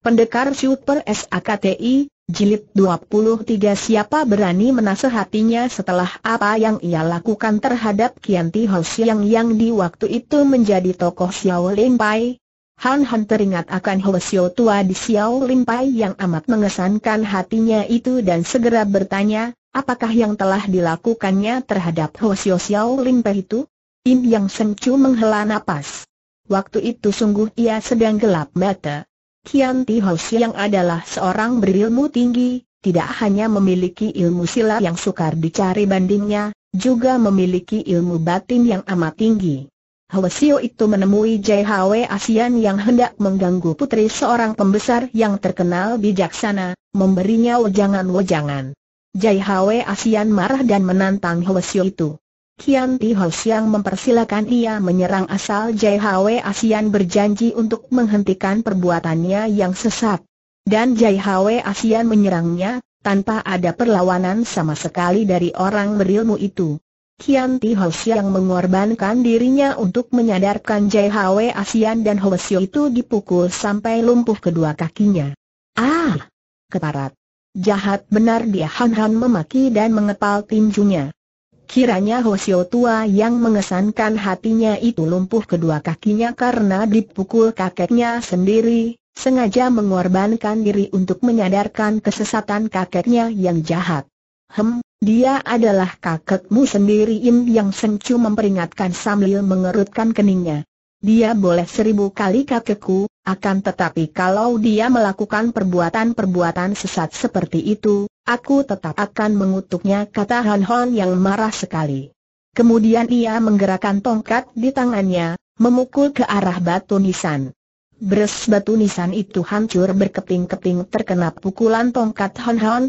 Pendekar Super SAKTI, Jilid 23 Siapa berani menasehatinya setelah apa yang ia lakukan terhadap Kian Ti Ho Siang yang di waktu itu menjadi tokoh Xiao Lin Pai? Han Han teringat akan Ho Xiao tua di Xiao Lin Pai yang amat mengesankan hatinya itu dan segera bertanya, apakah yang telah dilakukannya terhadap Ho Xiao Xiao Lin Pai itu? Im Yang Chu menghela nafas. Waktu itu sungguh ia sedang gelap mata. Kian Ti Hoshi yang adalah seorang berilmu tinggi, tidak hanya memiliki ilmu silat yang sukar dicari bandingnya, juga memiliki ilmu batin yang amat tinggi. Hwasio itu menemui Jai Hwe Asian yang hendak mengganggu putri seorang pembesar yang terkenal bijaksana, memberinya wejangan-wejangan. Hwe Asian marah dan menantang Hwasio itu. Kian Tihau Siang mempersilakan ia menyerang asal JHW Asian berjanji untuk menghentikan perbuatannya yang sesat. Dan JHW Asian menyerangnya, tanpa ada perlawanan sama sekali dari orang berilmu itu. Kian Ti Hou Siang mengorbankan dirinya untuk menyadarkan JHW Asian dan Hou itu dipukul sampai lumpuh kedua kakinya. Ah! Keparat! Jahat benar dia Han Han memaki dan mengepal tinjunya. Kiranya Hosio tua yang mengesankan hatinya itu lumpuh kedua kakinya karena dipukul kakeknya sendiri, sengaja mengorbankan diri untuk menyadarkan kesesatan kakeknya yang jahat. Hem, dia adalah kakekmu sendiri Im yang sencu memperingatkan sambil mengerutkan keningnya. Dia boleh seribu kali kakekku, akan tetapi kalau dia melakukan perbuatan-perbuatan sesat seperti itu, Aku tetap akan mengutuknya kata Han Hon yang marah sekali. Kemudian ia menggerakkan tongkat di tangannya, memukul ke arah batu nisan. Bres batu nisan itu hancur berkeping-keping terkena pukulan tongkat Han Hon.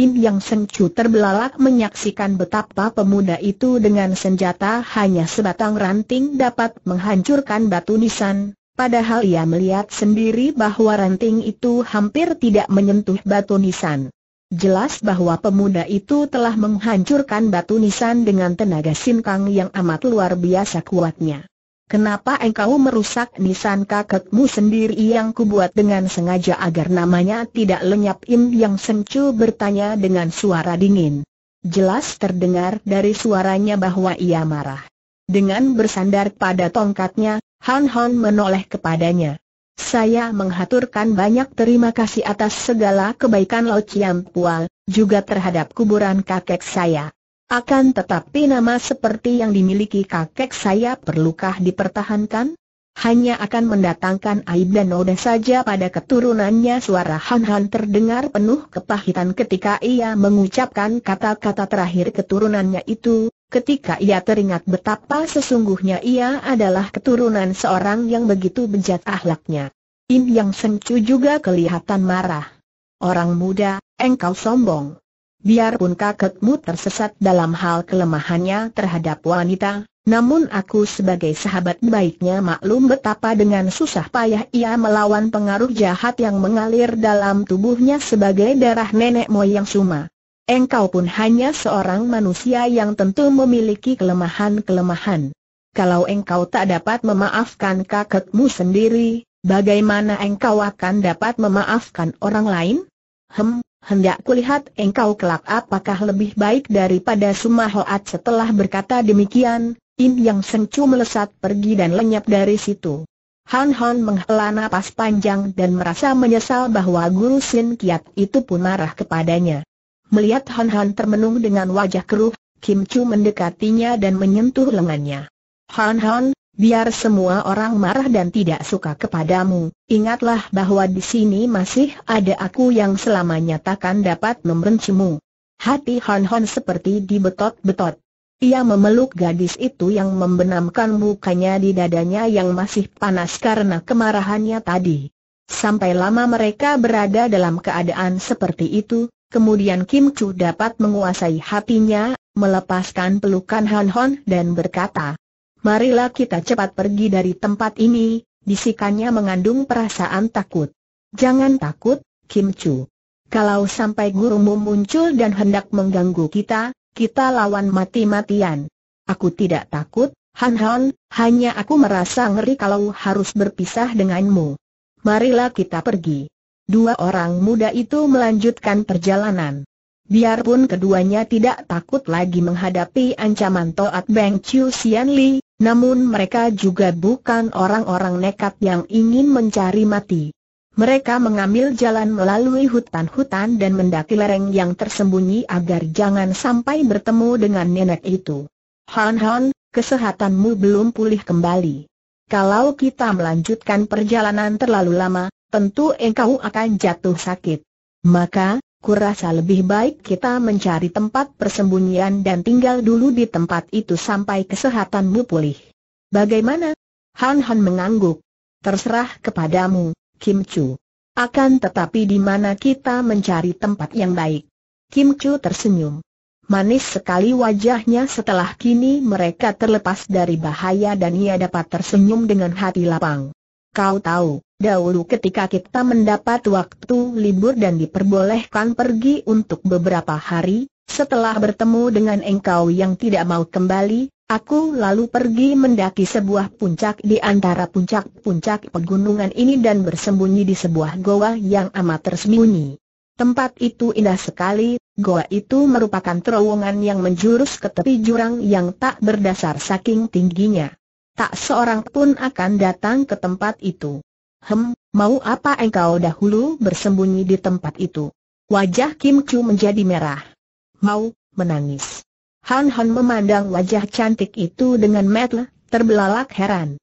Im Yang Sengcu terbelalak menyaksikan betapa pemuda itu dengan senjata hanya sebatang ranting dapat menghancurkan batu nisan, padahal ia melihat sendiri bahwa ranting itu hampir tidak menyentuh batu nisan. Jelas bahwa pemuda itu telah menghancurkan batu nisan dengan tenaga sinkang yang amat luar biasa kuatnya. Kenapa engkau merusak nisan kakekmu sendiri yang kubuat dengan sengaja agar namanya tidak lenyap Im Yang Sencu bertanya dengan suara dingin. Jelas terdengar dari suaranya bahwa ia marah. Dengan bersandar pada tongkatnya, Han Han menoleh kepadanya. Saya menghaturkan banyak terima kasih atas segala kebaikan Lo Chiam Pual, juga terhadap kuburan kakek saya. Akan tetapi nama seperti yang dimiliki kakek saya perlukah dipertahankan? Hanya akan mendatangkan aib dan noda saja pada keturunannya suara Han Han terdengar penuh kepahitan ketika ia mengucapkan kata-kata terakhir keturunannya itu, ketika ia teringat betapa sesungguhnya ia adalah keturunan seorang yang begitu bejat ahlaknya. Im Yang sengcu juga kelihatan marah. Orang muda, engkau sombong. Biarpun kakekmu tersesat dalam hal kelemahannya terhadap wanita, namun aku sebagai sahabat baiknya maklum betapa dengan susah payah ia melawan pengaruh jahat yang mengalir dalam tubuhnya sebagai darah nenek moyang Suma. Engkau pun hanya seorang manusia yang tentu memiliki kelemahan-kelemahan. Kalau engkau tak dapat memaafkan kakekmu sendiri, bagaimana engkau akan dapat memaafkan orang lain? Hem, hendak kulihat engkau kelak apakah lebih baik daripada Sumahoat setelah berkata demikian, In Yang Sengcu melesat pergi dan lenyap dari situ. Han Han menghela napas panjang dan merasa menyesal bahwa Guru Sin Kiat itu pun marah kepadanya. Melihat Han Han termenung dengan wajah keruh, Kim Chu mendekatinya dan menyentuh lengannya. Han Han, biar semua orang marah dan tidak suka kepadamu, ingatlah bahwa di sini masih ada aku yang selamanya takkan dapat membencimu. Hati Han Han seperti dibetot-betot. Ia memeluk gadis itu yang membenamkan mukanya di dadanya yang masih panas karena kemarahannya tadi. Sampai lama mereka berada dalam keadaan seperti itu, Kemudian Kim Chu dapat menguasai hatinya, melepaskan pelukan Han Hon dan berkata, Marilah kita cepat pergi dari tempat ini, bisikannya mengandung perasaan takut. Jangan takut, Kim Chu. Kalau sampai gurumu muncul dan hendak mengganggu kita, kita lawan mati-matian. Aku tidak takut, Han Hon. hanya aku merasa ngeri kalau harus berpisah denganmu. Marilah kita pergi. Dua orang muda itu melanjutkan perjalanan. Biarpun keduanya tidak takut lagi menghadapi ancaman Toat Beng Chiu Xian Li, namun mereka juga bukan orang-orang nekat yang ingin mencari mati. Mereka mengambil jalan melalui hutan-hutan dan mendaki lereng yang tersembunyi agar jangan sampai bertemu dengan nenek itu. Han Han, kesehatanmu belum pulih kembali. Kalau kita melanjutkan perjalanan terlalu lama, tentu engkau akan jatuh sakit. Maka, kurasa lebih baik kita mencari tempat persembunyian dan tinggal dulu di tempat itu sampai kesehatanmu pulih. Bagaimana? Han Han mengangguk. Terserah kepadamu, Kim Chu. Akan tetapi di mana kita mencari tempat yang baik? Kim Chu tersenyum. Manis sekali wajahnya setelah kini mereka terlepas dari bahaya dan ia dapat tersenyum dengan hati lapang. Kau tahu, Dahulu ketika kita mendapat waktu libur dan diperbolehkan pergi untuk beberapa hari, setelah bertemu dengan engkau yang tidak mau kembali, Aku lalu pergi mendaki sebuah puncak di antara puncak-puncak pegunungan ini dan bersembunyi di sebuah goa yang amat tersembunyi. Tempat itu indah sekali, goa itu merupakan terowongan yang menjurus ke tepi jurang yang tak berdasar saking tingginya. Tak seorang pun akan datang ke tempat itu. Hem, mau apa engkau dahulu bersembunyi di tempat itu? Wajah Kim Chu menjadi merah. Mau, menangis. Han Han memandang wajah cantik itu dengan metel, terbelalak heran.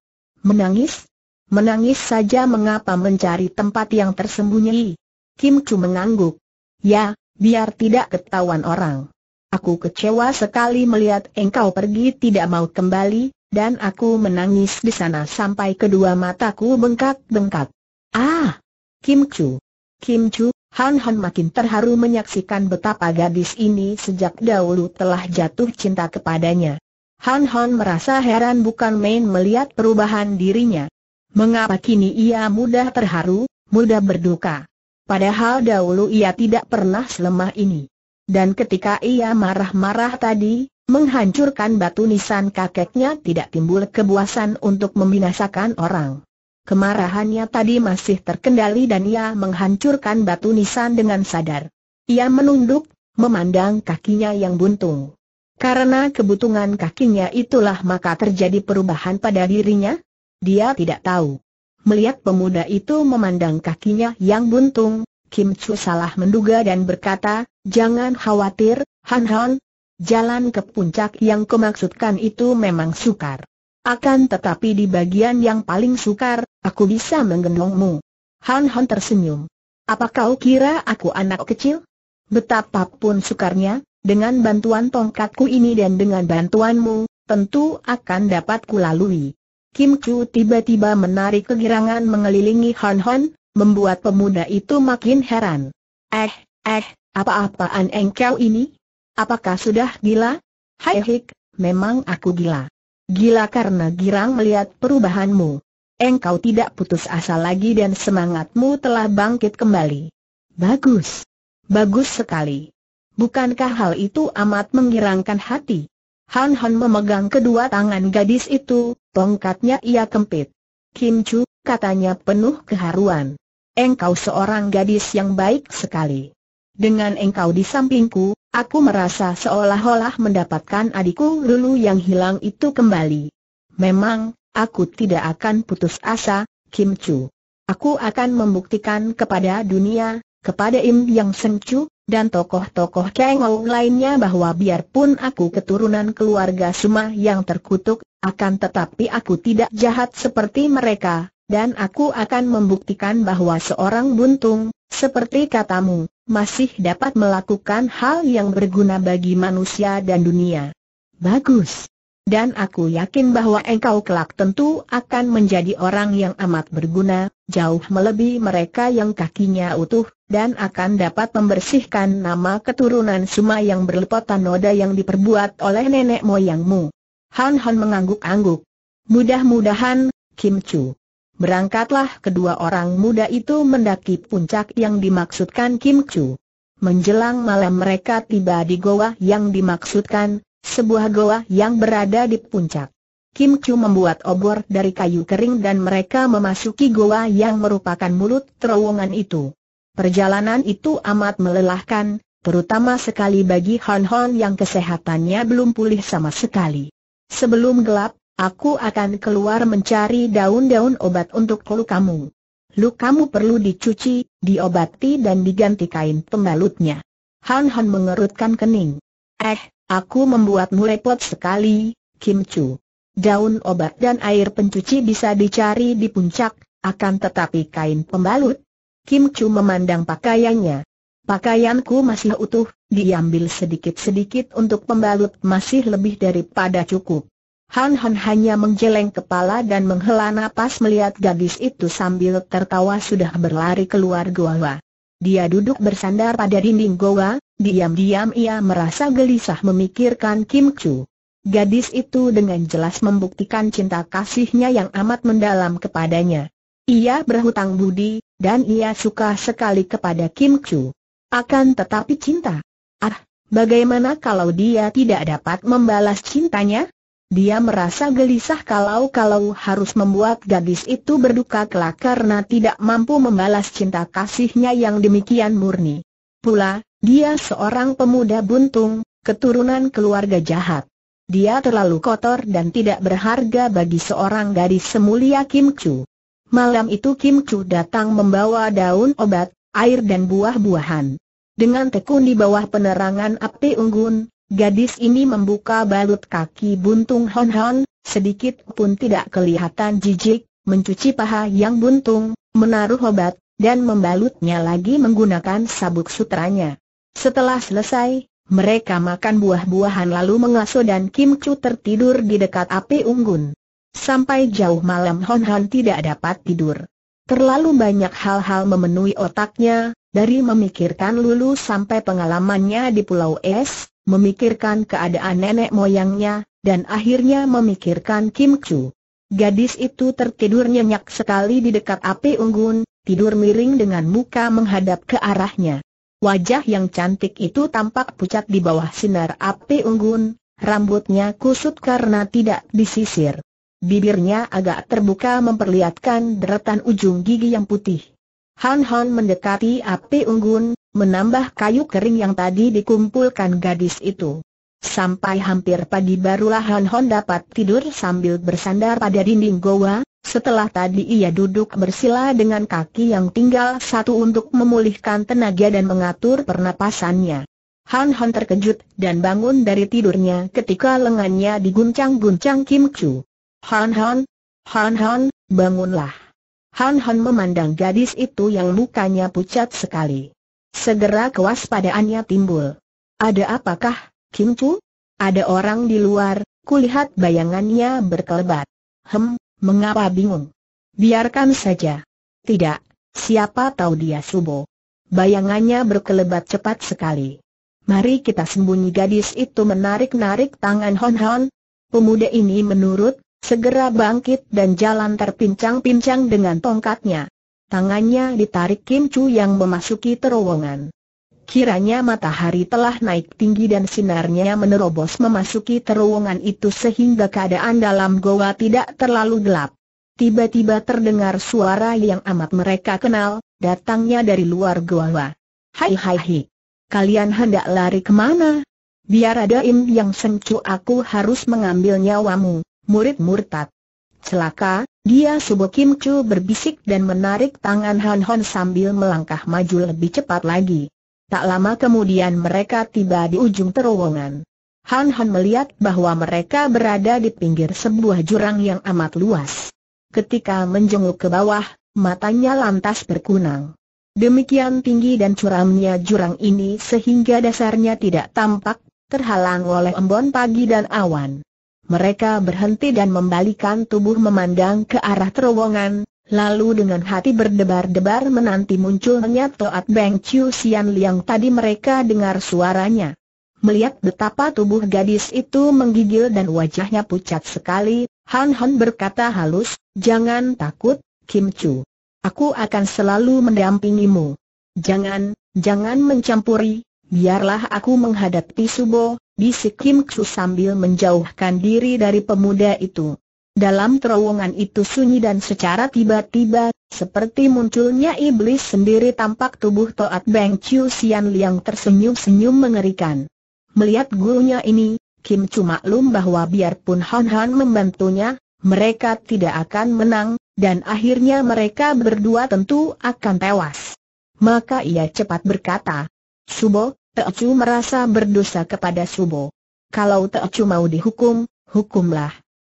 Menangis? Menangis saja mengapa mencari tempat yang tersembunyi? Kim Chu mengangguk. Ya, biar tidak ketahuan orang. Aku kecewa sekali melihat engkau pergi tidak mau kembali, dan aku menangis di sana sampai kedua mataku bengkak-bengkak. Ah! Kim Chu! Kim Chu, Han Han makin terharu menyaksikan betapa gadis ini sejak dahulu telah jatuh cinta kepadanya. Han Han merasa heran bukan main melihat perubahan dirinya. Mengapa kini ia mudah terharu, mudah berduka? Padahal dahulu ia tidak pernah selemah ini. Dan ketika ia marah-marah tadi, Menghancurkan batu nisan kakeknya tidak timbul kebuasan untuk membinasakan orang. Kemarahannya tadi masih terkendali dan ia menghancurkan batu nisan dengan sadar. Ia menunduk, memandang kakinya yang buntung. Karena kebutungan kakinya itulah maka terjadi perubahan pada dirinya? Dia tidak tahu. Melihat pemuda itu memandang kakinya yang buntung, Kim Chu salah menduga dan berkata, Jangan khawatir, Han Han, Jalan ke puncak yang kumaksudkan itu memang sukar. Akan tetapi di bagian yang paling sukar, aku bisa menggendongmu. Han Han tersenyum. Apa kau kira aku anak kecil? Betapapun sukarnya, dengan bantuan tongkatku ini dan dengan bantuanmu, tentu akan dapat kulalui. Kim Chu tiba-tiba menarik kegirangan mengelilingi Han Han, membuat pemuda itu makin heran. Eh, eh, apa-apaan engkau ini? Apakah sudah gila? Hai hik, memang aku gila. Gila karena girang melihat perubahanmu. Engkau tidak putus asa lagi dan semangatmu telah bangkit kembali. Bagus. Bagus sekali. Bukankah hal itu amat menggirangkan hati? Han Han memegang kedua tangan gadis itu, tongkatnya ia kempit. Kim Chu, katanya penuh keharuan. Engkau seorang gadis yang baik sekali. Dengan engkau di sampingku, aku merasa seolah-olah mendapatkan adikku Lulu yang hilang itu kembali. Memang, aku tidak akan putus asa, Kim Chu. Aku akan membuktikan kepada dunia, kepada Im Yang Seng Chu, dan tokoh-tokoh Ou lainnya bahwa biarpun aku keturunan keluarga Suma yang terkutuk, akan tetapi aku tidak jahat seperti mereka, dan aku akan membuktikan bahwa seorang buntung, seperti katamu, masih dapat melakukan hal yang berguna bagi manusia dan dunia. Bagus. Dan aku yakin bahwa engkau kelak tentu akan menjadi orang yang amat berguna, jauh melebihi mereka yang kakinya utuh, dan akan dapat membersihkan nama keturunan Suma yang berlepotan noda yang diperbuat oleh nenek moyangmu. Han Han mengangguk-angguk. Mudah-mudahan, Kim Chu. Berangkatlah kedua orang muda itu mendaki puncak yang dimaksudkan Kim Chu. Menjelang malam mereka tiba di goa yang dimaksudkan, sebuah goa yang berada di puncak. Kim Chu membuat obor dari kayu kering dan mereka memasuki goa yang merupakan mulut terowongan itu. Perjalanan itu amat melelahkan, terutama sekali bagi Han Hon yang kesehatannya belum pulih sama sekali. Sebelum gelap, Aku akan keluar mencari daun-daun obat untuk kamu. lukamu. kamu perlu dicuci, diobati dan diganti kain pembalutnya. Han Han mengerutkan kening. Eh, aku membuatmu repot sekali, Kim Chu. Daun obat dan air pencuci bisa dicari di puncak, akan tetapi kain pembalut. Kim Chu memandang pakaiannya. Pakaianku masih utuh, diambil sedikit-sedikit untuk pembalut masih lebih daripada cukup. Han Han hanya menggeleng kepala dan menghela napas melihat gadis itu sambil tertawa sudah berlari keluar goa. Dia duduk bersandar pada dinding goa, diam-diam ia merasa gelisah memikirkan Kim Chu. Gadis itu dengan jelas membuktikan cinta kasihnya yang amat mendalam kepadanya. Ia berhutang budi, dan ia suka sekali kepada Kim Chu. Akan tetapi cinta. Ah, bagaimana kalau dia tidak dapat membalas cintanya? Dia merasa gelisah kalau-kalau harus membuat gadis itu berduka kelak karena tidak mampu membalas cinta kasihnya yang demikian murni. Pula, dia seorang pemuda buntung, keturunan keluarga jahat. Dia terlalu kotor dan tidak berharga bagi seorang gadis semulia Kim Chu. Malam itu Kim Chu datang membawa daun obat, air dan buah-buahan. Dengan tekun di bawah penerangan api unggun, Gadis ini membuka balut kaki buntung Hon Hon, sedikit pun tidak kelihatan jijik, mencuci paha yang buntung, menaruh obat, dan membalutnya lagi menggunakan sabuk sutranya. Setelah selesai, mereka makan buah-buahan lalu mengasuh dan Kim Chu tertidur di dekat api unggun. Sampai jauh malam Hon Hon tidak dapat tidur. Terlalu banyak hal-hal memenuhi otaknya, dari memikirkan Lulu sampai pengalamannya di Pulau Es, memikirkan keadaan nenek moyangnya, dan akhirnya memikirkan Kim Chu. Gadis itu tertidur nyenyak sekali di dekat api unggun, tidur miring dengan muka menghadap ke arahnya. Wajah yang cantik itu tampak pucat di bawah sinar api unggun, rambutnya kusut karena tidak disisir. Bibirnya agak terbuka memperlihatkan deretan ujung gigi yang putih. Han Han mendekati api unggun, menambah kayu kering yang tadi dikumpulkan gadis itu. Sampai hampir pagi barulah Han Hon dapat tidur sambil bersandar pada dinding goa, setelah tadi ia duduk bersila dengan kaki yang tinggal satu untuk memulihkan tenaga dan mengatur pernapasannya. Han Hon terkejut dan bangun dari tidurnya ketika lengannya diguncang-guncang Kim Chu. Han Hon, Han Hon, bangunlah. Han Hon memandang gadis itu yang mukanya pucat sekali. Segera kewaspadaannya timbul. Ada apakah, Kim Chu? Ada orang di luar, kulihat bayangannya berkelebat. Hem, mengapa bingung? Biarkan saja. Tidak, siapa tahu dia subuh. Bayangannya berkelebat cepat sekali. Mari kita sembunyi gadis itu menarik-narik tangan Hon Hon. Pemuda ini menurut, segera bangkit dan jalan terpincang-pincang dengan tongkatnya tangannya ditarik Kim Chu yang memasuki terowongan. Kiranya matahari telah naik tinggi dan sinarnya menerobos memasuki terowongan itu sehingga keadaan dalam goa tidak terlalu gelap. Tiba-tiba terdengar suara yang amat mereka kenal, datangnya dari luar goa. Hai hai hai. Kalian hendak lari kemana? Biar ada im yang sencu aku harus mengambil nyawamu, murid murtad celaka, dia subuh Kim Chu berbisik dan menarik tangan Han Hon sambil melangkah maju lebih cepat lagi. Tak lama kemudian mereka tiba di ujung terowongan. Han Hon melihat bahwa mereka berada di pinggir sebuah jurang yang amat luas. Ketika menjenguk ke bawah, matanya lantas berkunang. Demikian tinggi dan curamnya jurang ini sehingga dasarnya tidak tampak, terhalang oleh embun pagi dan awan. Mereka berhenti dan membalikan tubuh memandang ke arah terowongan, lalu dengan hati berdebar-debar menanti munculnya Toat Beng Chiu Sian Liang tadi mereka dengar suaranya. Melihat betapa tubuh gadis itu menggigil dan wajahnya pucat sekali, Han Han berkata halus, jangan takut, Kim Chu. Aku akan selalu mendampingimu. Jangan, jangan mencampuri, biarlah aku menghadapi Subo, bisik Kim Ksu sambil menjauhkan diri dari pemuda itu. Dalam terowongan itu sunyi dan secara tiba-tiba, seperti munculnya iblis sendiri tampak tubuh Toat Beng Chiu Sian Liang tersenyum-senyum mengerikan. Melihat gurunya ini, Kim Chu maklum bahwa biarpun Han Han membantunya, mereka tidak akan menang, dan akhirnya mereka berdua tentu akan tewas. Maka ia cepat berkata, Subo, Teocu merasa berdosa kepada Subo. Kalau Teocu mau dihukum, hukumlah.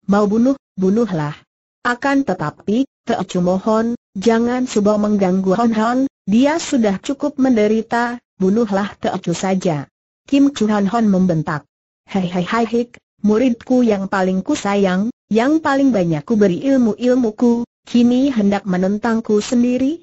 Mau bunuh, bunuhlah. Akan tetapi, Teocu mohon, jangan Subo mengganggu Hon Hon, dia sudah cukup menderita, bunuhlah Teocu saja. Kim Chul-han Hon membentak. Hei hei hei hik, muridku yang paling ku sayang, yang paling banyak ku beri ilmu-ilmuku, kini hendak menentangku sendiri,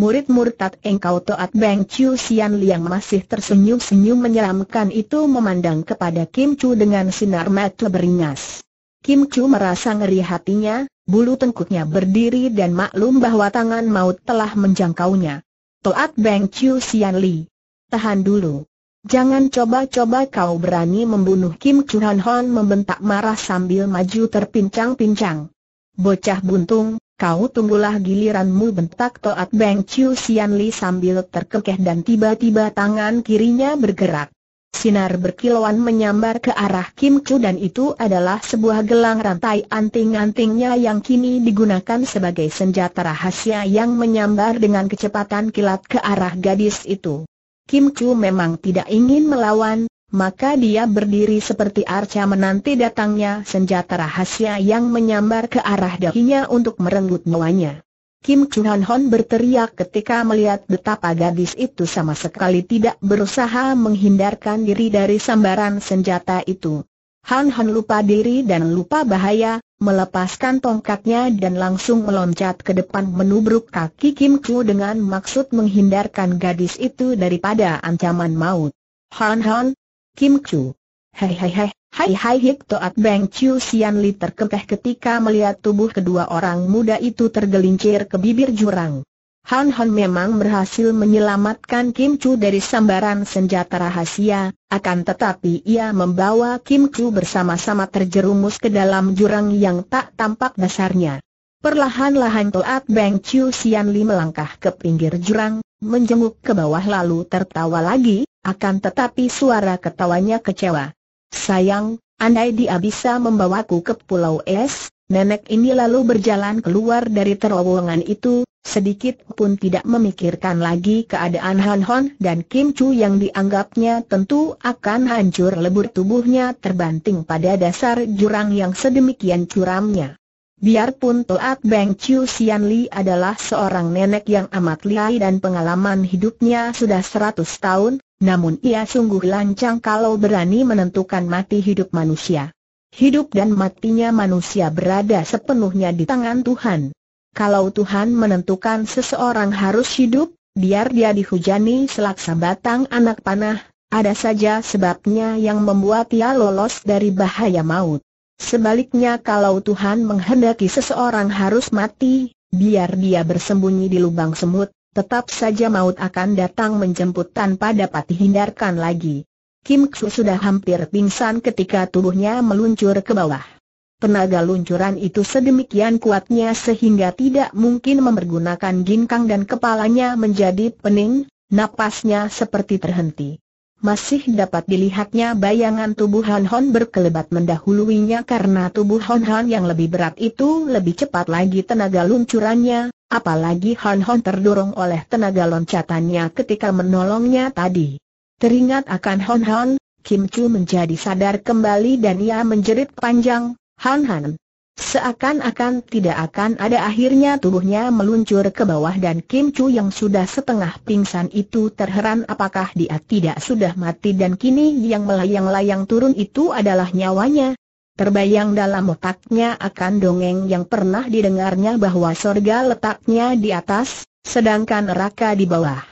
murid murtad engkau Toat Beng Chiu Sian Liang masih tersenyum-senyum menyeramkan itu memandang kepada Kim Chu dengan sinar mata beringas. Kim Chu merasa ngeri hatinya, bulu tengkuknya berdiri dan maklum bahwa tangan maut telah menjangkaunya. Toat Beng Chiu Sian Li. Tahan dulu. Jangan coba-coba kau berani membunuh Kim Chu Han Hon membentak marah sambil maju terpincang-pincang. Bocah buntung, Kau tunggulah giliranmu bentak Toat Beng Chiu Sian Li sambil terkekeh dan tiba-tiba tangan kirinya bergerak. Sinar berkilauan menyambar ke arah Kim Chu dan itu adalah sebuah gelang rantai anting-antingnya yang kini digunakan sebagai senjata rahasia yang menyambar dengan kecepatan kilat ke arah gadis itu. Kim Chu memang tidak ingin melawan, maka dia berdiri seperti arca menanti datangnya senjata rahasia yang menyambar ke arah dahinya untuk merenggut nyawanya. Kim Han Hon berteriak ketika melihat betapa gadis itu sama sekali tidak berusaha menghindarkan diri dari sambaran senjata itu. Han Hon lupa diri dan lupa bahaya, melepaskan tongkatnya dan langsung meloncat ke depan menubruk kaki Kim Chu dengan maksud menghindarkan gadis itu daripada ancaman maut. Han Hon, Kim Chu. Hei hei hei, hai hai hik toat Beng Chu Sian Li terkekeh ketika melihat tubuh kedua orang muda itu tergelincir ke bibir jurang. Han Han memang berhasil menyelamatkan Kim Chu dari sambaran senjata rahasia, akan tetapi ia membawa Kim Chu bersama-sama terjerumus ke dalam jurang yang tak tampak dasarnya. Perlahan-lahan Toat Beng Chu Sian Li melangkah ke pinggir jurang, menjenguk ke bawah lalu tertawa lagi, akan tetapi suara ketawanya kecewa. Sayang, andai dia bisa membawaku ke Pulau Es, nenek ini lalu berjalan keluar dari terowongan itu, sedikit pun tidak memikirkan lagi keadaan Han Hon dan Kim Chu yang dianggapnya tentu akan hancur lebur tubuhnya terbanting pada dasar jurang yang sedemikian curamnya. Biarpun Toat Beng Chiu Sian Li adalah seorang nenek yang amat lihai dan pengalaman hidupnya sudah 100 tahun, namun ia sungguh lancang kalau berani menentukan mati hidup manusia. Hidup dan matinya manusia berada sepenuhnya di tangan Tuhan. Kalau Tuhan menentukan seseorang harus hidup, biar dia dihujani selaksa batang anak panah, ada saja sebabnya yang membuat ia lolos dari bahaya maut. Sebaliknya kalau Tuhan menghendaki seseorang harus mati, biar dia bersembunyi di lubang semut, Tetap saja maut akan datang menjemput tanpa dapat dihindarkan lagi. Kim Ksu sudah hampir pingsan ketika tubuhnya meluncur ke bawah. Tenaga luncuran itu sedemikian kuatnya sehingga tidak mungkin mempergunakan ginkang dan kepalanya menjadi pening, napasnya seperti terhenti. Masih dapat dilihatnya bayangan tubuh Han Hon berkelebat mendahuluinya karena tubuh Han Hon yang lebih berat itu lebih cepat lagi tenaga luncurannya, Apalagi Han Hon terdorong oleh tenaga loncatannya ketika menolongnya tadi. Teringat akan Han Hon, Kim Chu menjadi sadar kembali dan ia menjerit panjang, Han Han. Seakan-akan tidak akan ada akhirnya tubuhnya meluncur ke bawah dan Kim Chu yang sudah setengah pingsan itu terheran apakah dia tidak sudah mati dan kini yang melayang-layang turun itu adalah nyawanya. Terbayang dalam otaknya akan dongeng yang pernah didengarnya bahwa sorga letaknya di atas, sedangkan neraka di bawah.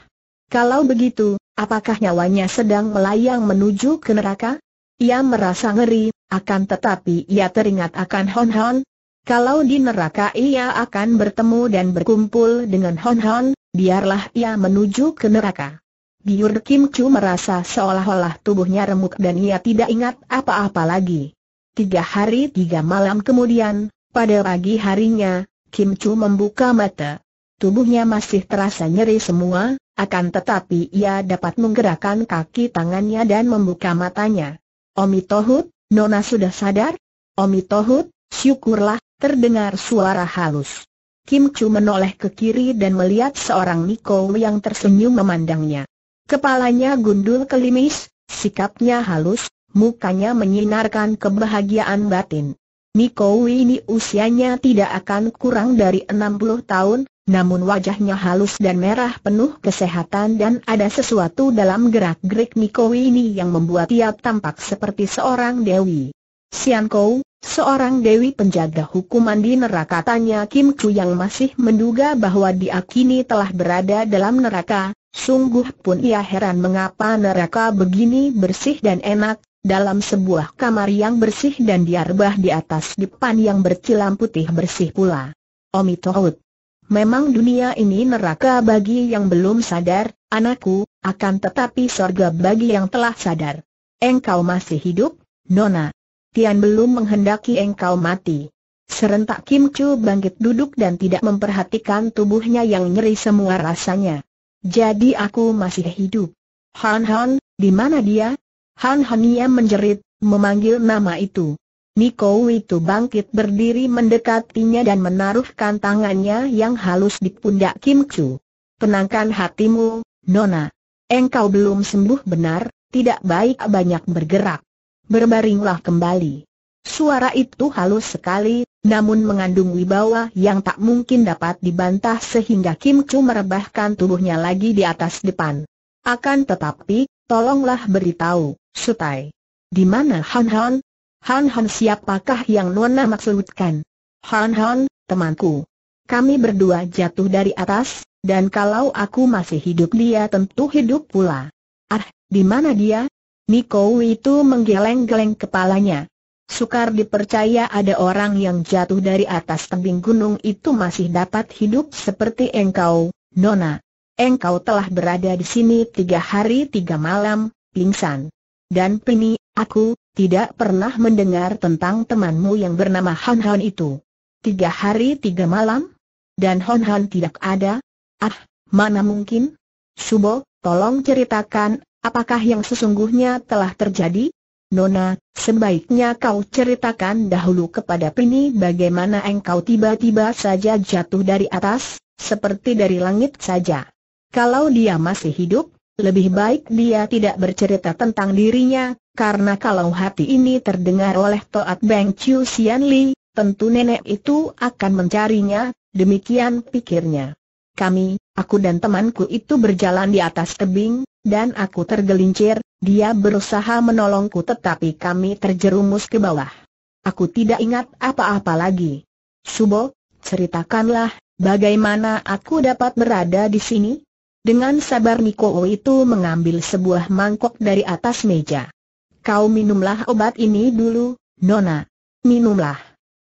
Kalau begitu, apakah nyawanya sedang melayang menuju ke neraka? Ia merasa ngeri, akan tetapi ia teringat akan Hon Hon. Kalau di neraka ia akan bertemu dan berkumpul dengan Hon Hon, biarlah ia menuju ke neraka. Giur Kim Chu merasa seolah-olah tubuhnya remuk dan ia tidak ingat apa-apa lagi. Tiga hari tiga malam kemudian, pada pagi harinya, Kim Chu membuka mata. Tubuhnya masih terasa nyeri semua, akan tetapi ia dapat menggerakkan kaki tangannya dan membuka matanya. Omi Tohut, Nona sudah sadar? Omi Tohut, syukurlah, terdengar suara halus. Kim Chu menoleh ke kiri dan melihat seorang Niko yang tersenyum memandangnya. Kepalanya gundul kelimis, sikapnya halus, mukanya menyinarkan kebahagiaan batin. Niko ini usianya tidak akan kurang dari 60 tahun, namun wajahnya halus dan merah penuh kesehatan dan ada sesuatu dalam gerak-gerik Niko ini yang membuat ia tampak seperti seorang dewi. Sian Kou, seorang dewi penjaga hukuman di neraka tanya Kim Chu yang masih menduga bahwa dia kini telah berada dalam neraka, sungguh pun ia heran mengapa neraka begini bersih dan enak, dalam sebuah kamar yang bersih dan diarbah di atas dipan yang bercilam putih bersih pula. Omi Tohut. Memang dunia ini neraka bagi yang belum sadar, anakku, akan tetapi sorga bagi yang telah sadar. Engkau masih hidup, Nona. Tian belum menghendaki engkau mati. Serentak Kim Chu bangkit duduk dan tidak memperhatikan tubuhnya yang nyeri semua rasanya. Jadi aku masih hidup. Han Han, di mana dia? Han Hania menjerit, memanggil nama itu. Niko itu bangkit berdiri mendekatinya dan menaruhkan tangannya yang halus di pundak Kim Chu. Tenangkan hatimu, Nona. Engkau belum sembuh benar, tidak baik banyak bergerak. Berbaringlah kembali. Suara itu halus sekali, namun mengandung wibawa yang tak mungkin dapat dibantah sehingga Kim Chu merebahkan tubuhnya lagi di atas depan. Akan tetapi, Tolonglah beritahu, Sutai. Di mana Han Han? Han Han siapakah yang Nona maksudkan? Han Han, temanku. Kami berdua jatuh dari atas, dan kalau aku masih hidup dia tentu hidup pula. Ah, di mana dia? Niko itu menggeleng-geleng kepalanya. Sukar dipercaya ada orang yang jatuh dari atas tebing gunung itu masih dapat hidup seperti engkau, Nona engkau telah berada di sini tiga hari tiga malam, pingsan. Dan Pini, aku, tidak pernah mendengar tentang temanmu yang bernama Han Han itu. Tiga hari tiga malam? Dan Han Han tidak ada? Ah, mana mungkin? Subo, tolong ceritakan, apakah yang sesungguhnya telah terjadi? Nona, sebaiknya kau ceritakan dahulu kepada Pini bagaimana engkau tiba-tiba saja jatuh dari atas, seperti dari langit saja. Kalau dia masih hidup, lebih baik dia tidak bercerita tentang dirinya, karena kalau hati ini terdengar oleh Toat Beng Chiu Xian Li, tentu nenek itu akan mencarinya, demikian pikirnya. Kami, aku dan temanku itu berjalan di atas tebing, dan aku tergelincir, dia berusaha menolongku tetapi kami terjerumus ke bawah. Aku tidak ingat apa-apa lagi. Subo, ceritakanlah, bagaimana aku dapat berada di sini? Dengan sabar Niko o itu mengambil sebuah mangkok dari atas meja. Kau minumlah obat ini dulu, Nona. Minumlah.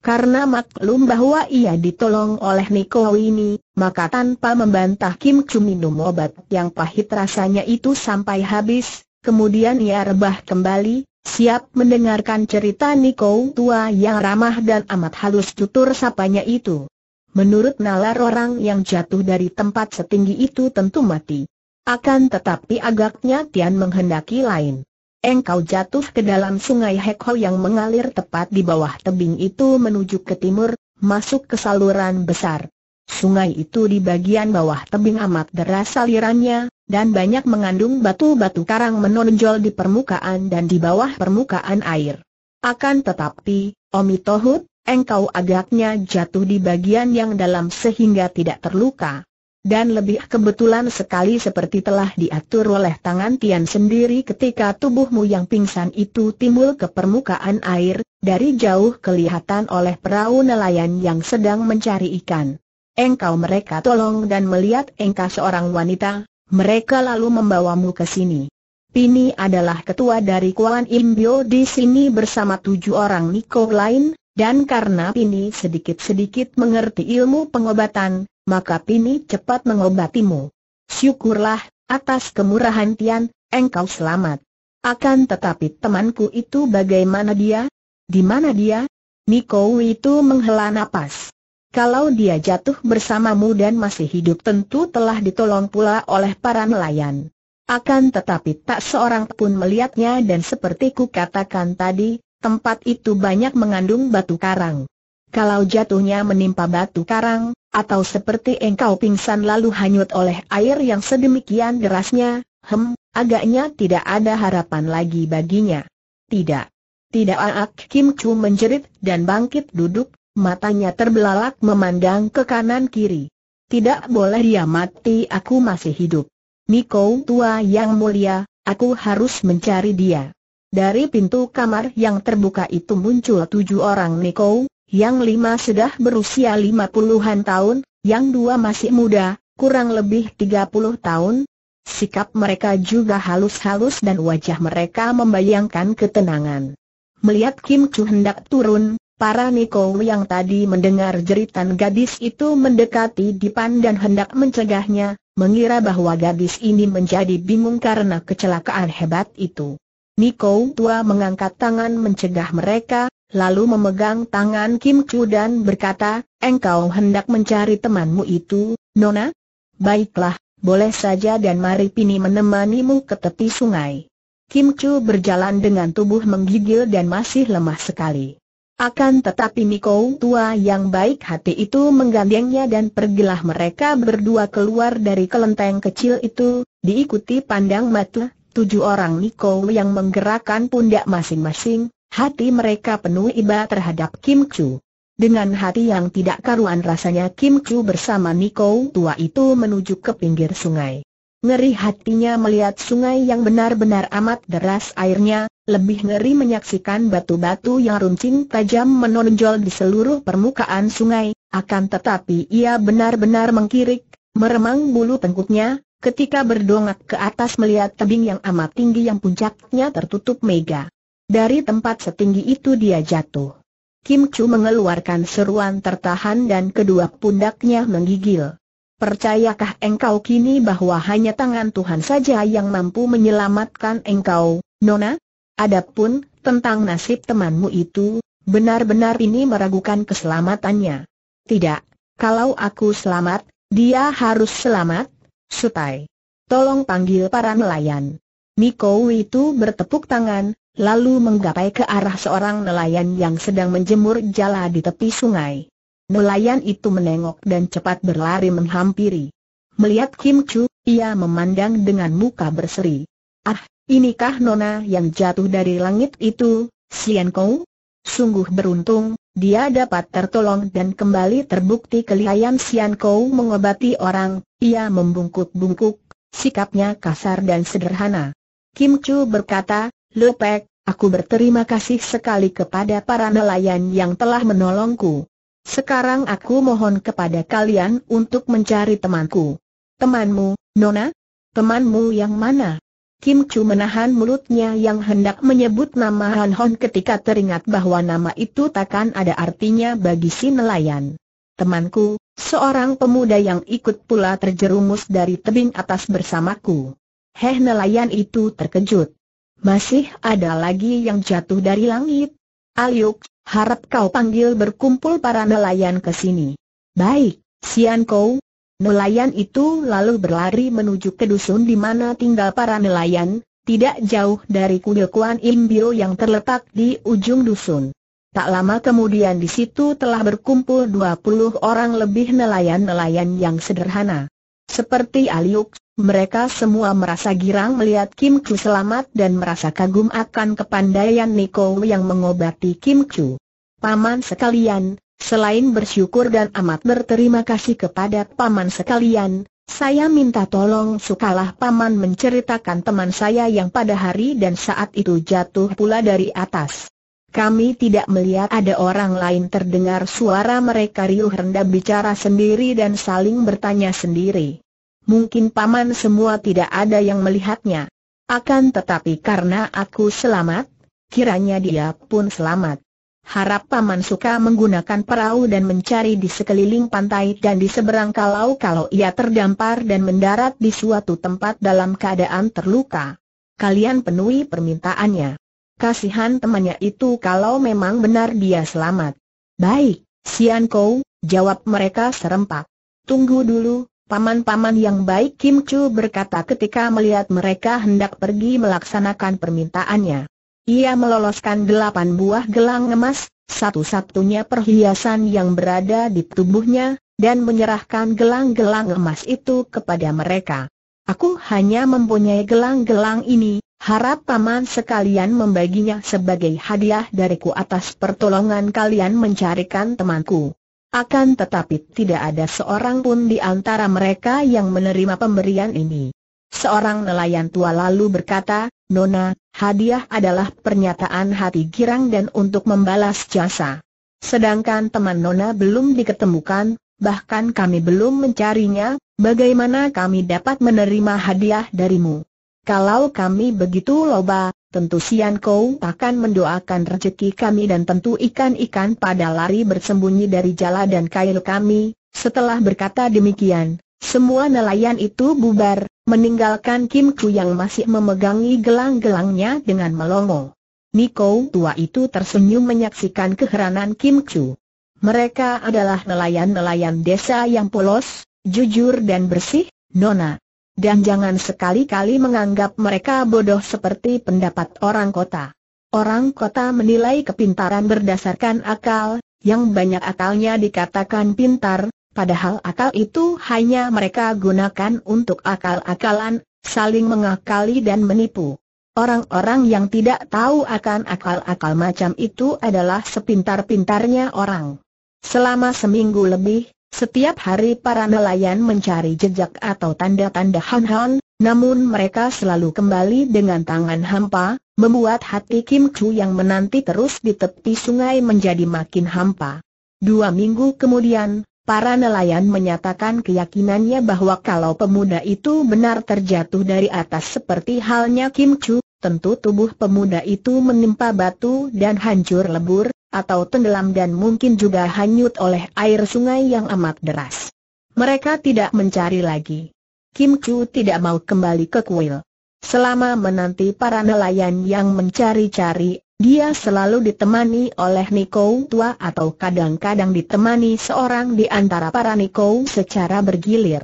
Karena maklum bahwa ia ditolong oleh Niko o ini, maka tanpa membantah Kim Chu minum obat yang pahit rasanya itu sampai habis, kemudian ia rebah kembali, siap mendengarkan cerita Niko tua yang ramah dan amat halus tutur sapanya itu. Menurut nalar orang yang jatuh dari tempat setinggi itu tentu mati. Akan tetapi agaknya Tian menghendaki lain. Engkau jatuh ke dalam sungai Hekho yang mengalir tepat di bawah tebing itu menuju ke timur, masuk ke saluran besar. Sungai itu di bagian bawah tebing amat deras alirannya, dan banyak mengandung batu-batu karang menonjol di permukaan dan di bawah permukaan air. Akan tetapi, Omi Tohut, engkau agaknya jatuh di bagian yang dalam sehingga tidak terluka. Dan lebih kebetulan sekali seperti telah diatur oleh tangan Tian sendiri ketika tubuhmu yang pingsan itu timbul ke permukaan air, dari jauh kelihatan oleh perahu nelayan yang sedang mencari ikan. Engkau mereka tolong dan melihat engkau seorang wanita, mereka lalu membawamu ke sini. Pini adalah ketua dari Kuan Imbio di sini bersama tujuh orang Niko lain, dan karena Pini sedikit-sedikit mengerti ilmu pengobatan, maka Pini cepat mengobatimu. Syukurlah, atas kemurahan Tian, engkau selamat. Akan tetapi temanku itu bagaimana dia? Di mana dia? Niko itu menghela napas. Kalau dia jatuh bersamamu dan masih hidup tentu telah ditolong pula oleh para nelayan. Akan tetapi tak seorang pun melihatnya dan seperti ku katakan tadi, tempat itu banyak mengandung batu karang. Kalau jatuhnya menimpa batu karang, atau seperti engkau pingsan lalu hanyut oleh air yang sedemikian derasnya, hem, agaknya tidak ada harapan lagi baginya. Tidak. Tidak Aak Kim Chu menjerit dan bangkit duduk, matanya terbelalak memandang ke kanan kiri. Tidak boleh dia mati aku masih hidup. Niko tua yang mulia, aku harus mencari dia. Dari pintu kamar yang terbuka itu muncul tujuh orang Niko, yang lima sudah berusia lima puluhan tahun, yang dua masih muda, kurang lebih tiga puluh tahun. Sikap mereka juga halus-halus dan wajah mereka membayangkan ketenangan. Melihat Kim Chu hendak turun, para Niko yang tadi mendengar jeritan gadis itu mendekati Dipan dan hendak mencegahnya, mengira bahwa gadis ini menjadi bingung karena kecelakaan hebat itu. Niko tua mengangkat tangan mencegah mereka, lalu memegang tangan Kim Chu dan berkata, engkau hendak mencari temanmu itu, Nona? Baiklah, boleh saja dan mari Pini menemanimu ke tepi sungai. Kim Chu berjalan dengan tubuh menggigil dan masih lemah sekali. Akan tetapi Niko tua yang baik hati itu menggandengnya dan pergilah mereka berdua keluar dari kelenteng kecil itu, diikuti pandang mata tujuh orang Niko yang menggerakkan pundak masing-masing, hati mereka penuh iba terhadap Kim Chu. Dengan hati yang tidak karuan rasanya Kim Chu bersama Niko tua itu menuju ke pinggir sungai. Ngeri hatinya melihat sungai yang benar-benar amat deras airnya, lebih ngeri menyaksikan batu-batu yang runcing tajam menonjol di seluruh permukaan sungai, akan tetapi ia benar-benar mengkirik, meremang bulu tengkuknya, ketika berdongak ke atas melihat tebing yang amat tinggi yang puncaknya tertutup mega. Dari tempat setinggi itu dia jatuh. Kim Chu mengeluarkan seruan tertahan dan kedua pundaknya menggigil. Percayakah engkau kini bahwa hanya tangan Tuhan saja yang mampu menyelamatkan engkau, Nona? Adapun, tentang nasib temanmu itu, benar-benar ini meragukan keselamatannya. Tidak, kalau aku selamat, dia harus selamat, Sutai. Tolong panggil para nelayan. Miko itu bertepuk tangan, lalu menggapai ke arah seorang nelayan yang sedang menjemur jala di tepi sungai. Nelayan itu menengok dan cepat berlari menghampiri. Melihat Kim Chu, ia memandang dengan muka berseri. Ah, inikah nona yang jatuh dari langit itu, Sian Kou? Sungguh beruntung, dia dapat tertolong dan kembali terbukti kelihayan Sian Kou mengobati orang, ia membungkuk-bungkuk, sikapnya kasar dan sederhana. Kim Chu berkata, Lupek, aku berterima kasih sekali kepada para nelayan yang telah menolongku. Sekarang aku mohon kepada kalian untuk mencari temanku. Temanmu, Nona? Temanmu yang mana? Kim Chu menahan mulutnya yang hendak menyebut nama Han Hon ketika teringat bahwa nama itu takkan ada artinya bagi si nelayan. Temanku, seorang pemuda yang ikut pula terjerumus dari tebing atas bersamaku. Heh nelayan itu terkejut. Masih ada lagi yang jatuh dari langit. Aliuk, harap kau panggil berkumpul para nelayan ke sini. Baik, Sian Kau, Nelayan itu lalu berlari menuju ke dusun di mana tinggal para nelayan, tidak jauh dari kuil Kuan Imbio yang terletak di ujung dusun. Tak lama kemudian di situ telah berkumpul 20 orang lebih nelayan-nelayan yang sederhana. Seperti Aliuk, mereka semua merasa girang melihat Kim Chu selamat dan merasa kagum akan kepandaian Niko yang mengobati Kim Chu. Paman sekalian, Selain bersyukur dan amat berterima kasih kepada paman sekalian, saya minta tolong sukalah paman menceritakan teman saya yang pada hari dan saat itu jatuh pula dari atas. Kami tidak melihat ada orang lain terdengar suara mereka riuh rendah bicara sendiri dan saling bertanya sendiri. Mungkin paman semua tidak ada yang melihatnya. Akan tetapi karena aku selamat, kiranya dia pun selamat. Harap Paman suka menggunakan perahu dan mencari di sekeliling pantai dan di seberang kalau kalau ia terdampar dan mendarat di suatu tempat dalam keadaan terluka. Kalian penuhi permintaannya. Kasihan temannya itu kalau memang benar dia selamat. Baik, Sian Kou, jawab mereka serempak. Tunggu dulu, paman-paman yang baik Kim Chu berkata ketika melihat mereka hendak pergi melaksanakan permintaannya. Ia meloloskan delapan buah gelang emas, satu-satunya perhiasan yang berada di tubuhnya, dan menyerahkan gelang-gelang emas itu kepada mereka. Aku hanya mempunyai gelang-gelang ini, harap paman sekalian membaginya sebagai hadiah dariku atas pertolongan kalian mencarikan temanku. Akan tetapi tidak ada seorang pun di antara mereka yang menerima pemberian ini. Seorang nelayan tua lalu berkata, Nona, hadiah adalah pernyataan hati girang dan untuk membalas jasa. Sedangkan teman Nona belum diketemukan, bahkan kami belum mencarinya, bagaimana kami dapat menerima hadiah darimu? Kalau kami begitu loba, tentu Sian Kou akan mendoakan rezeki kami dan tentu ikan-ikan pada lari bersembunyi dari jala dan kail kami. Setelah berkata demikian, semua nelayan itu bubar, meninggalkan Kim Chu yang masih memegangi gelang-gelangnya dengan melongo. Niko tua itu tersenyum menyaksikan keheranan Kim Chu. Mereka adalah nelayan-nelayan desa yang polos, jujur dan bersih, Nona. Dan jangan sekali-kali menganggap mereka bodoh seperti pendapat orang kota. Orang kota menilai kepintaran berdasarkan akal, yang banyak akalnya dikatakan pintar, Padahal akal itu hanya mereka gunakan untuk akal-akalan, saling mengakali dan menipu. Orang-orang yang tidak tahu akan akal-akal macam itu adalah sepintar-pintarnya orang. Selama seminggu lebih, setiap hari para nelayan mencari jejak atau tanda-tanda Han-Han, namun mereka selalu kembali dengan tangan hampa, membuat hati Kim Chu yang menanti terus di tepi sungai menjadi makin hampa. Dua minggu kemudian, Para nelayan menyatakan keyakinannya bahwa kalau pemuda itu benar terjatuh dari atas seperti halnya Kim Chu, tentu tubuh pemuda itu menimpa batu dan hancur lebur, atau tenggelam dan mungkin juga hanyut oleh air sungai yang amat deras. Mereka tidak mencari lagi. Kim Chu tidak mau kembali ke kuil. Selama menanti para nelayan yang mencari-cari dia selalu ditemani oleh Niko tua atau kadang-kadang ditemani seorang di antara para Niko secara bergilir.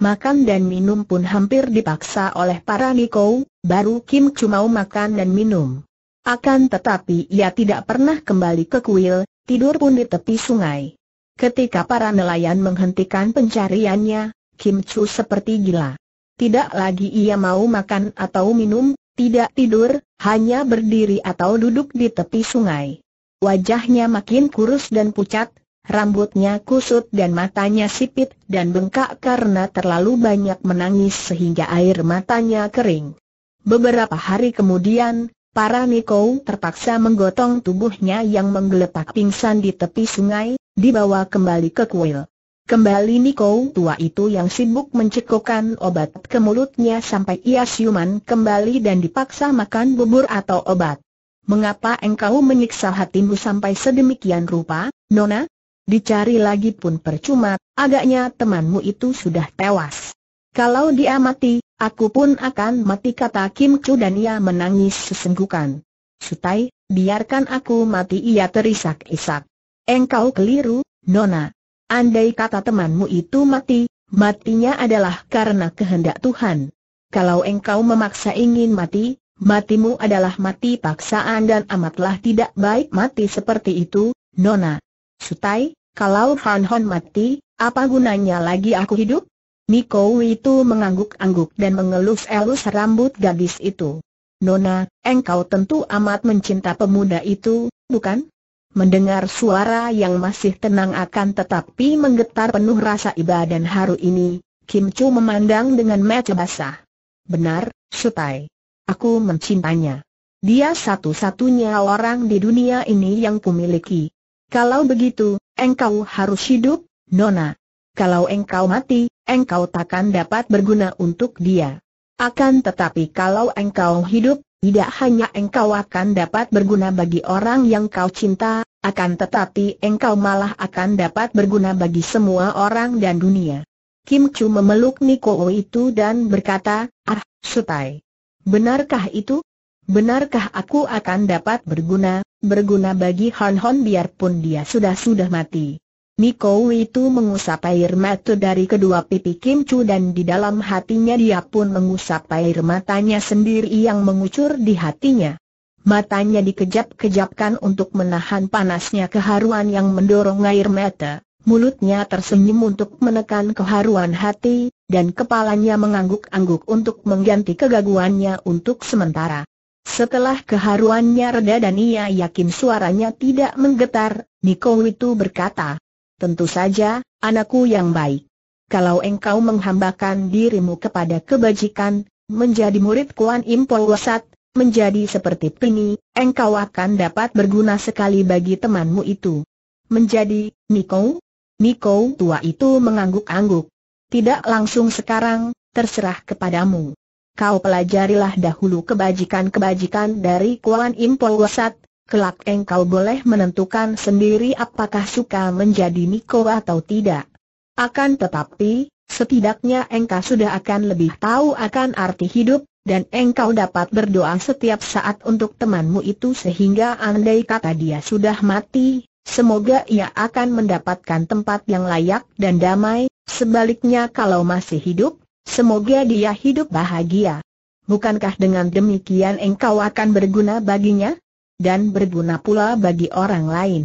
Makan dan minum pun hampir dipaksa oleh para Niko, baru Kim Chu mau makan dan minum. Akan tetapi ia tidak pernah kembali ke kuil, tidur pun di tepi sungai. Ketika para nelayan menghentikan pencariannya, Kim Chu seperti gila. Tidak lagi ia mau makan atau minum, tidak tidur, hanya berdiri atau duduk di tepi sungai. Wajahnya makin kurus dan pucat, rambutnya kusut dan matanya sipit dan bengkak karena terlalu banyak menangis sehingga air matanya kering. Beberapa hari kemudian, para Niko terpaksa menggotong tubuhnya yang menggeletak pingsan di tepi sungai, dibawa kembali ke kuil. Kembali Niko tua itu yang sibuk mencekokkan obat ke mulutnya sampai ia siuman kembali dan dipaksa makan bubur atau obat. Mengapa engkau menyiksa hatimu sampai sedemikian rupa, Nona? Dicari lagi pun percuma, agaknya temanmu itu sudah tewas. Kalau dia mati, aku pun akan mati kata Kim Chu dan ia menangis sesenggukan. Sutai, biarkan aku mati ia terisak-isak. Engkau keliru, Nona. Andai kata temanmu itu mati, matinya adalah karena kehendak Tuhan. Kalau engkau memaksa ingin mati, matimu adalah mati paksaan dan amatlah tidak baik mati seperti itu, Nona. Sutai, kalau Han Hon mati, apa gunanya lagi aku hidup? Niko itu mengangguk-angguk dan mengelus-elus rambut gadis itu. Nona, engkau tentu amat mencinta pemuda itu, bukan? Mendengar suara yang masih tenang akan tetapi menggetar penuh rasa iba dan haru ini, Kim Chu memandang dengan mata basah. Benar, Sutai. Aku mencintainya. Dia satu-satunya orang di dunia ini yang kumiliki. Kalau begitu, engkau harus hidup, Nona. Kalau engkau mati, engkau takkan dapat berguna untuk dia. Akan tetapi kalau engkau hidup, tidak hanya engkau akan dapat berguna bagi orang yang kau cinta, akan tetapi engkau malah akan dapat berguna bagi semua orang dan dunia. Kim Chu memeluk Niko itu dan berkata, Ah, Sutai. Benarkah itu? Benarkah aku akan dapat berguna, berguna bagi Han Hon biarpun dia sudah-sudah mati? Niko itu mengusap air mata dari kedua pipi Kim Chu dan di dalam hatinya dia pun mengusap air matanya sendiri yang mengucur di hatinya. Matanya dikejap-kejapkan untuk menahan panasnya keharuan yang mendorong air mata, mulutnya tersenyum untuk menekan keharuan hati, dan kepalanya mengangguk-angguk untuk mengganti kegaguannya untuk sementara. Setelah keharuannya reda dan ia yakin suaranya tidak menggetar, Niko itu berkata, Tentu saja, anakku yang baik. Kalau engkau menghambakan dirimu kepada kebajikan, menjadi murid Kuan Impolwasat, Wasat, menjadi seperti Pini, engkau akan dapat berguna sekali bagi temanmu itu. Menjadi, Niko? Niko tua itu mengangguk-angguk. Tidak langsung sekarang, terserah kepadamu. Kau pelajarilah dahulu kebajikan-kebajikan dari Kuan Impolwasat. Wasat, kelak engkau boleh menentukan sendiri apakah suka menjadi Miko atau tidak. Akan tetapi, setidaknya engkau sudah akan lebih tahu akan arti hidup, dan engkau dapat berdoa setiap saat untuk temanmu itu sehingga andai kata dia sudah mati, semoga ia akan mendapatkan tempat yang layak dan damai, sebaliknya kalau masih hidup, semoga dia hidup bahagia. Bukankah dengan demikian engkau akan berguna baginya? dan berguna pula bagi orang lain.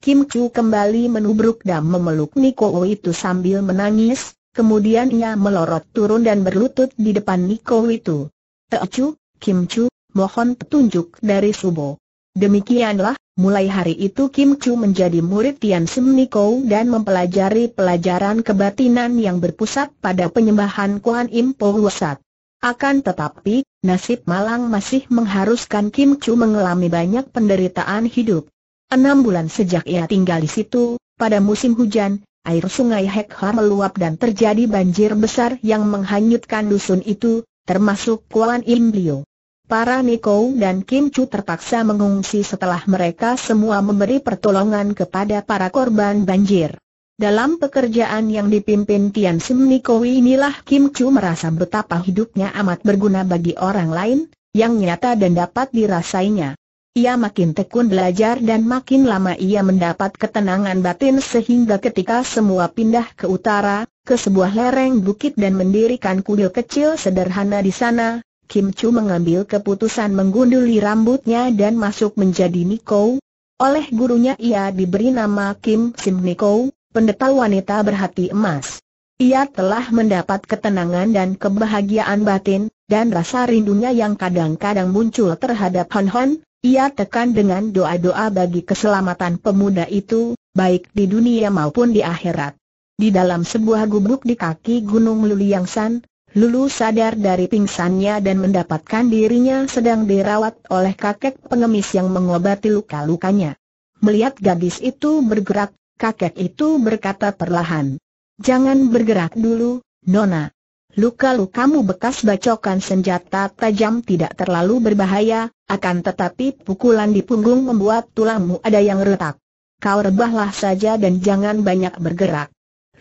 Kim Chu kembali menubruk dan memeluk Niko Wu itu sambil menangis, kemudian ia melorot turun dan berlutut di depan Niko Wu itu. Chu, Kim Chu, mohon petunjuk dari Subo. Demikianlah, mulai hari itu Kim Chu menjadi murid Tian Sim Niko dan mempelajari pelajaran kebatinan yang berpusat pada penyembahan Kuan Im Po Hwasat. Akan tetapi, Nasib Malang masih mengharuskan Kim Chu mengalami banyak penderitaan hidup. Enam bulan sejak ia tinggal di situ, pada musim hujan, air sungai Hekha meluap dan terjadi banjir besar yang menghanyutkan dusun itu, termasuk Kuan Im Liu. Para Niko dan Kim Chu terpaksa mengungsi setelah mereka semua memberi pertolongan kepada para korban banjir. Dalam pekerjaan yang dipimpin Tian Sim Nikowi inilah Kim Chu merasa betapa hidupnya amat berguna bagi orang lain, yang nyata dan dapat dirasainya. Ia makin tekun belajar dan makin lama ia mendapat ketenangan batin sehingga ketika semua pindah ke utara, ke sebuah lereng bukit dan mendirikan kuil kecil sederhana di sana, Kim Chu mengambil keputusan menggunduli rambutnya dan masuk menjadi Nikou. Oleh gurunya ia diberi nama Kim Sim Nikou, pendeta wanita berhati emas. Ia telah mendapat ketenangan dan kebahagiaan batin, dan rasa rindunya yang kadang-kadang muncul terhadap Hon Hon, ia tekan dengan doa-doa bagi keselamatan pemuda itu, baik di dunia maupun di akhirat. Di dalam sebuah gubuk di kaki Gunung Luliangsan, Lulu sadar dari pingsannya dan mendapatkan dirinya sedang dirawat oleh kakek pengemis yang mengobati luka-lukanya. Melihat gadis itu bergerak, kakek itu berkata perlahan. Jangan bergerak dulu, Nona. luka kamu bekas bacokan senjata tajam tidak terlalu berbahaya, akan tetapi pukulan di punggung membuat tulangmu ada yang retak. Kau rebahlah saja dan jangan banyak bergerak.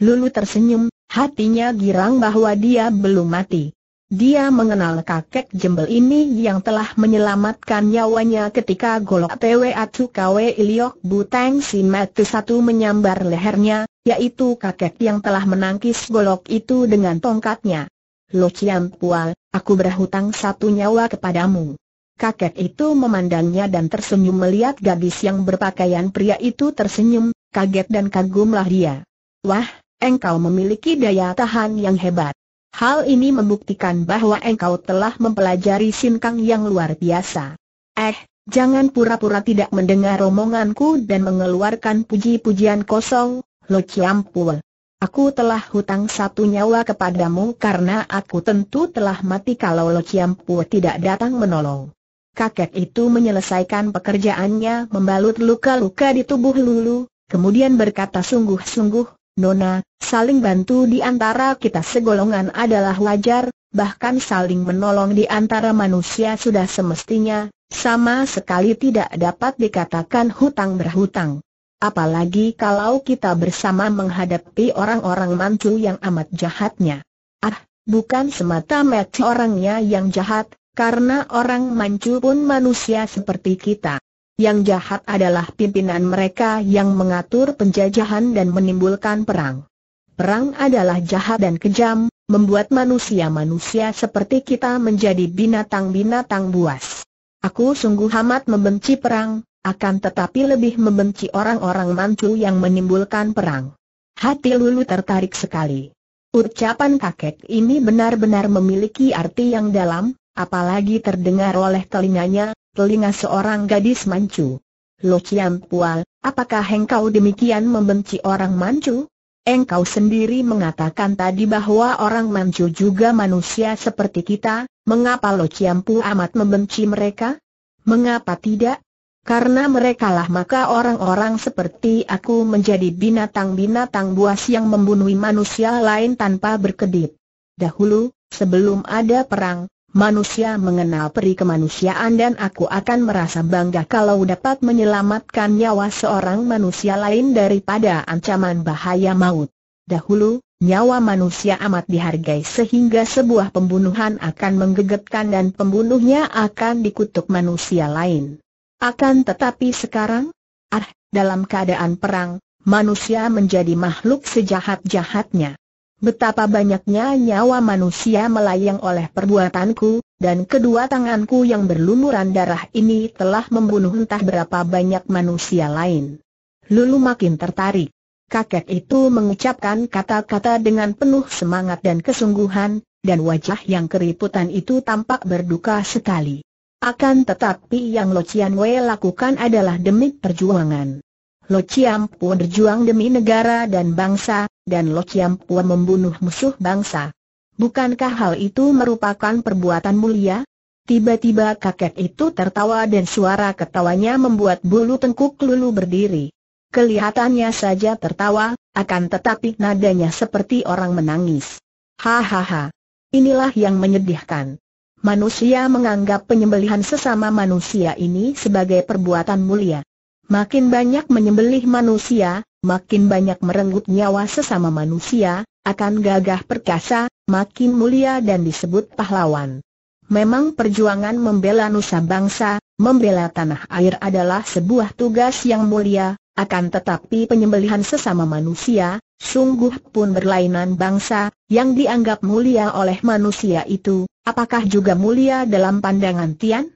Lulu tersenyum, hatinya girang bahwa dia belum mati. Dia mengenal kakek jembel ini yang telah menyelamatkan nyawanya ketika golok acu kwe Iliok buteng si Mati satu menyambar lehernya, yaitu kakek yang telah menangkis golok itu dengan tongkatnya. Lo Cian Pual, aku berhutang satu nyawa kepadamu. Kakek itu memandangnya dan tersenyum melihat gadis yang berpakaian pria itu tersenyum, kaget dan kagumlah dia. Wah, engkau memiliki daya tahan yang hebat. Hal ini membuktikan bahwa engkau telah mempelajari sinkang yang luar biasa. Eh, jangan pura-pura tidak mendengar omonganku dan mengeluarkan puji-pujian kosong, Lo ciampul. Aku telah hutang satu nyawa kepadamu karena aku tentu telah mati kalau Lo ciampu tidak datang menolong. Kakek itu menyelesaikan pekerjaannya membalut luka-luka di tubuh Lulu, kemudian berkata sungguh-sungguh, Nona, saling bantu di antara kita segolongan adalah wajar, bahkan saling menolong di antara manusia sudah semestinya, sama sekali tidak dapat dikatakan hutang berhutang. Apalagi kalau kita bersama menghadapi orang-orang mantu yang amat jahatnya. Ah, bukan semata-mata orangnya yang jahat, karena orang mancu pun manusia seperti kita. Yang jahat adalah pimpinan mereka yang mengatur penjajahan dan menimbulkan perang. Perang adalah jahat dan kejam, membuat manusia-manusia seperti kita menjadi binatang-binatang buas. Aku sungguh amat membenci perang, akan tetapi lebih membenci orang-orang mancu yang menimbulkan perang. Hati Lulu tertarik sekali. Ucapan kakek ini benar-benar memiliki arti yang dalam, apalagi terdengar oleh telinganya, telinga seorang gadis mancu. Lo Chiam Pual, apakah engkau demikian membenci orang mancu? Engkau sendiri mengatakan tadi bahwa orang mancu juga manusia seperti kita, mengapa Lo Chiam amat membenci mereka? Mengapa tidak? Karena merekalah maka orang-orang seperti aku menjadi binatang-binatang buas yang membunuh manusia lain tanpa berkedip. Dahulu, sebelum ada perang, Manusia mengenal peri kemanusiaan dan aku akan merasa bangga kalau dapat menyelamatkan nyawa seorang manusia lain daripada ancaman bahaya maut. Dahulu, nyawa manusia amat dihargai sehingga sebuah pembunuhan akan menggegetkan dan pembunuhnya akan dikutuk manusia lain. Akan tetapi sekarang, ah, dalam keadaan perang, manusia menjadi makhluk sejahat-jahatnya. Betapa banyaknya nyawa manusia melayang oleh perbuatanku, dan kedua tanganku yang berlumuran darah ini telah membunuh entah berapa banyak manusia lain. Lulu makin tertarik. Kakek itu mengucapkan kata-kata dengan penuh semangat dan kesungguhan, dan wajah yang keriputan itu tampak berduka sekali. Akan tetapi yang Lo Chian Wei lakukan adalah demi perjuangan. Lo Chiam Pua berjuang demi negara dan bangsa, dan Lo Chiam Pua membunuh musuh bangsa. Bukankah hal itu merupakan perbuatan mulia? Tiba-tiba kakek itu tertawa dan suara ketawanya membuat bulu tengkuk Lulu berdiri. Kelihatannya saja tertawa, akan tetapi nadanya seperti orang menangis. Hahaha. Inilah yang menyedihkan. Manusia menganggap penyembelihan sesama manusia ini sebagai perbuatan mulia. Makin banyak menyembelih manusia, makin banyak merenggut nyawa sesama manusia, akan gagah perkasa, makin mulia dan disebut pahlawan. Memang perjuangan membela nusa bangsa, membela tanah air adalah sebuah tugas yang mulia, akan tetapi penyembelihan sesama manusia, sungguh pun berlainan bangsa, yang dianggap mulia oleh manusia itu, apakah juga mulia dalam pandangan Tian?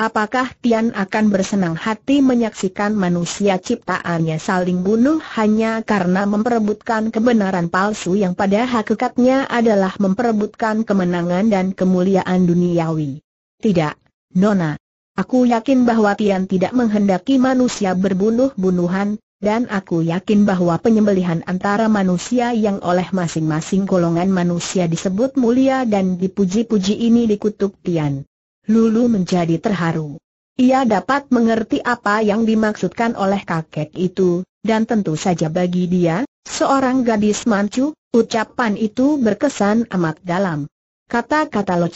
Apakah Tian akan bersenang hati menyaksikan manusia ciptaannya saling bunuh hanya karena memperebutkan kebenaran palsu yang pada hakikatnya adalah memperebutkan kemenangan dan kemuliaan duniawi? Tidak, Nona. Aku yakin bahwa Tian tidak menghendaki manusia berbunuh-bunuhan, dan aku yakin bahwa penyembelihan antara manusia yang oleh masing-masing golongan manusia disebut mulia dan dipuji-puji ini dikutuk Tian. Lulu menjadi terharu. Ia dapat mengerti apa yang dimaksudkan oleh kakek itu, dan tentu saja bagi dia, seorang gadis mancu, ucapan itu berkesan amat dalam. Kata-kata Lo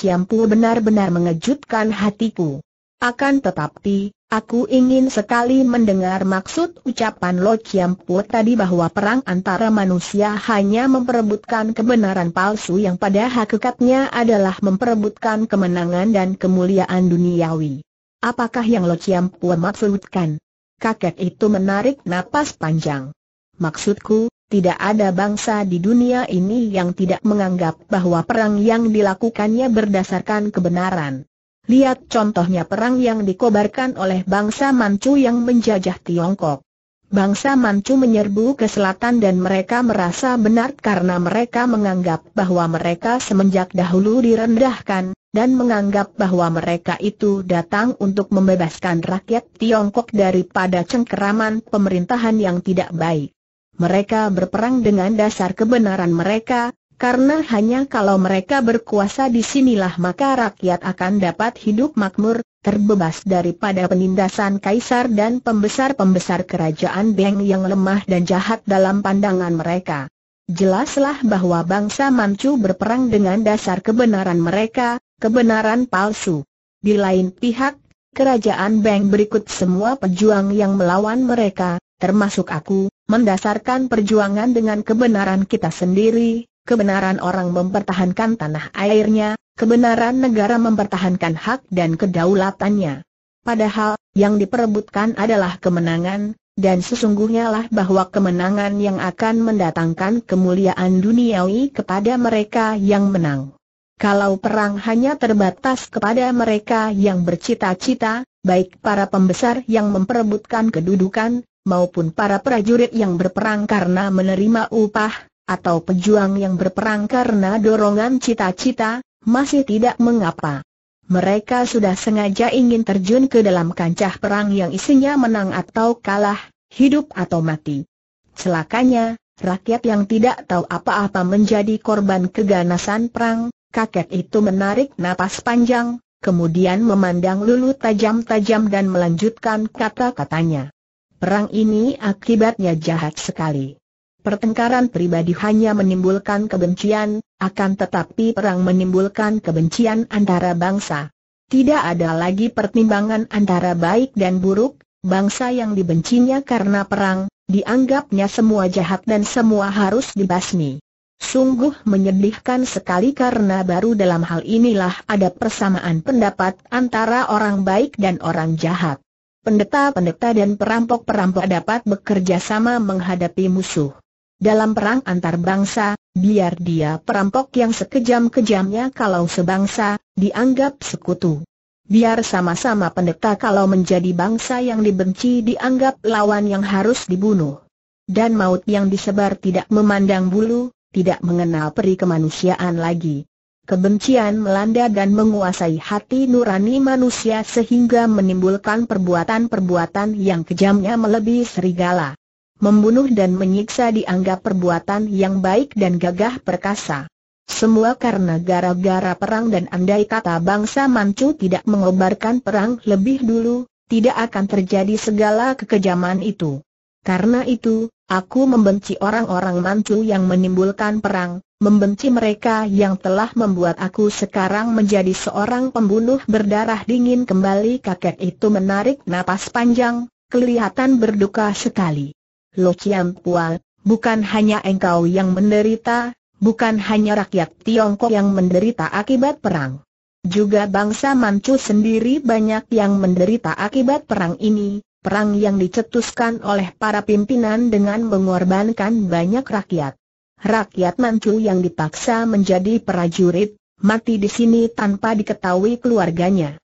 benar-benar mengejutkan hatiku. Akan tetapi, Aku ingin sekali mendengar maksud ucapan Lo Chiam tadi bahwa perang antara manusia hanya memperebutkan kebenaran palsu yang pada hakikatnya adalah memperebutkan kemenangan dan kemuliaan duniawi. Apakah yang Lo Chiam maksudkan? Kakek itu menarik napas panjang. Maksudku, tidak ada bangsa di dunia ini yang tidak menganggap bahwa perang yang dilakukannya berdasarkan kebenaran. Lihat contohnya perang yang dikobarkan oleh bangsa Manchu yang menjajah Tiongkok. Bangsa Manchu menyerbu ke selatan dan mereka merasa benar karena mereka menganggap bahwa mereka semenjak dahulu direndahkan, dan menganggap bahwa mereka itu datang untuk membebaskan rakyat Tiongkok daripada cengkeraman pemerintahan yang tidak baik. Mereka berperang dengan dasar kebenaran mereka, karena hanya kalau mereka berkuasa di sinilah maka rakyat akan dapat hidup makmur, terbebas daripada penindasan kaisar dan pembesar-pembesar kerajaan Beng yang lemah dan jahat dalam pandangan mereka. Jelaslah bahwa bangsa Manchu berperang dengan dasar kebenaran mereka, kebenaran palsu. Di lain pihak, kerajaan Beng berikut semua pejuang yang melawan mereka, termasuk aku, mendasarkan perjuangan dengan kebenaran kita sendiri, kebenaran orang mempertahankan tanah airnya, kebenaran negara mempertahankan hak dan kedaulatannya. Padahal, yang diperebutkan adalah kemenangan, dan sesungguhnya lah bahwa kemenangan yang akan mendatangkan kemuliaan duniawi kepada mereka yang menang. Kalau perang hanya terbatas kepada mereka yang bercita-cita, baik para pembesar yang memperebutkan kedudukan, maupun para prajurit yang berperang karena menerima upah, atau pejuang yang berperang karena dorongan cita-cita, masih tidak mengapa. Mereka sudah sengaja ingin terjun ke dalam kancah perang yang isinya menang atau kalah, hidup atau mati. Celakanya, rakyat yang tidak tahu apa-apa menjadi korban keganasan perang, kakek itu menarik napas panjang, kemudian memandang Lulu tajam-tajam dan melanjutkan kata-katanya. Perang ini akibatnya jahat sekali. Pertengkaran pribadi hanya menimbulkan kebencian, akan tetapi perang menimbulkan kebencian antara bangsa. Tidak ada lagi pertimbangan antara baik dan buruk, bangsa yang dibencinya karena perang, dianggapnya semua jahat dan semua harus dibasmi. Sungguh menyedihkan sekali karena baru dalam hal inilah ada persamaan pendapat antara orang baik dan orang jahat. Pendeta-pendeta dan perampok-perampok dapat bekerja sama menghadapi musuh dalam perang antar bangsa, biar dia perampok yang sekejam-kejamnya kalau sebangsa, dianggap sekutu. Biar sama-sama pendeta kalau menjadi bangsa yang dibenci dianggap lawan yang harus dibunuh. Dan maut yang disebar tidak memandang bulu, tidak mengenal peri kemanusiaan lagi. Kebencian melanda dan menguasai hati nurani manusia sehingga menimbulkan perbuatan-perbuatan yang kejamnya melebihi serigala membunuh dan menyiksa dianggap perbuatan yang baik dan gagah perkasa. Semua karena gara-gara perang dan andai kata bangsa Manchu tidak mengobarkan perang lebih dulu, tidak akan terjadi segala kekejaman itu. Karena itu, aku membenci orang-orang Manchu yang menimbulkan perang, membenci mereka yang telah membuat aku sekarang menjadi seorang pembunuh berdarah dingin kembali kakek itu menarik napas panjang, kelihatan berduka sekali. Lo Chiang Pual, bukan hanya engkau yang menderita, bukan hanya rakyat Tiongkok yang menderita akibat perang. Juga bangsa Manchu sendiri banyak yang menderita akibat perang ini, perang yang dicetuskan oleh para pimpinan dengan mengorbankan banyak rakyat. Rakyat Manchu yang dipaksa menjadi prajurit, mati di sini tanpa diketahui keluarganya.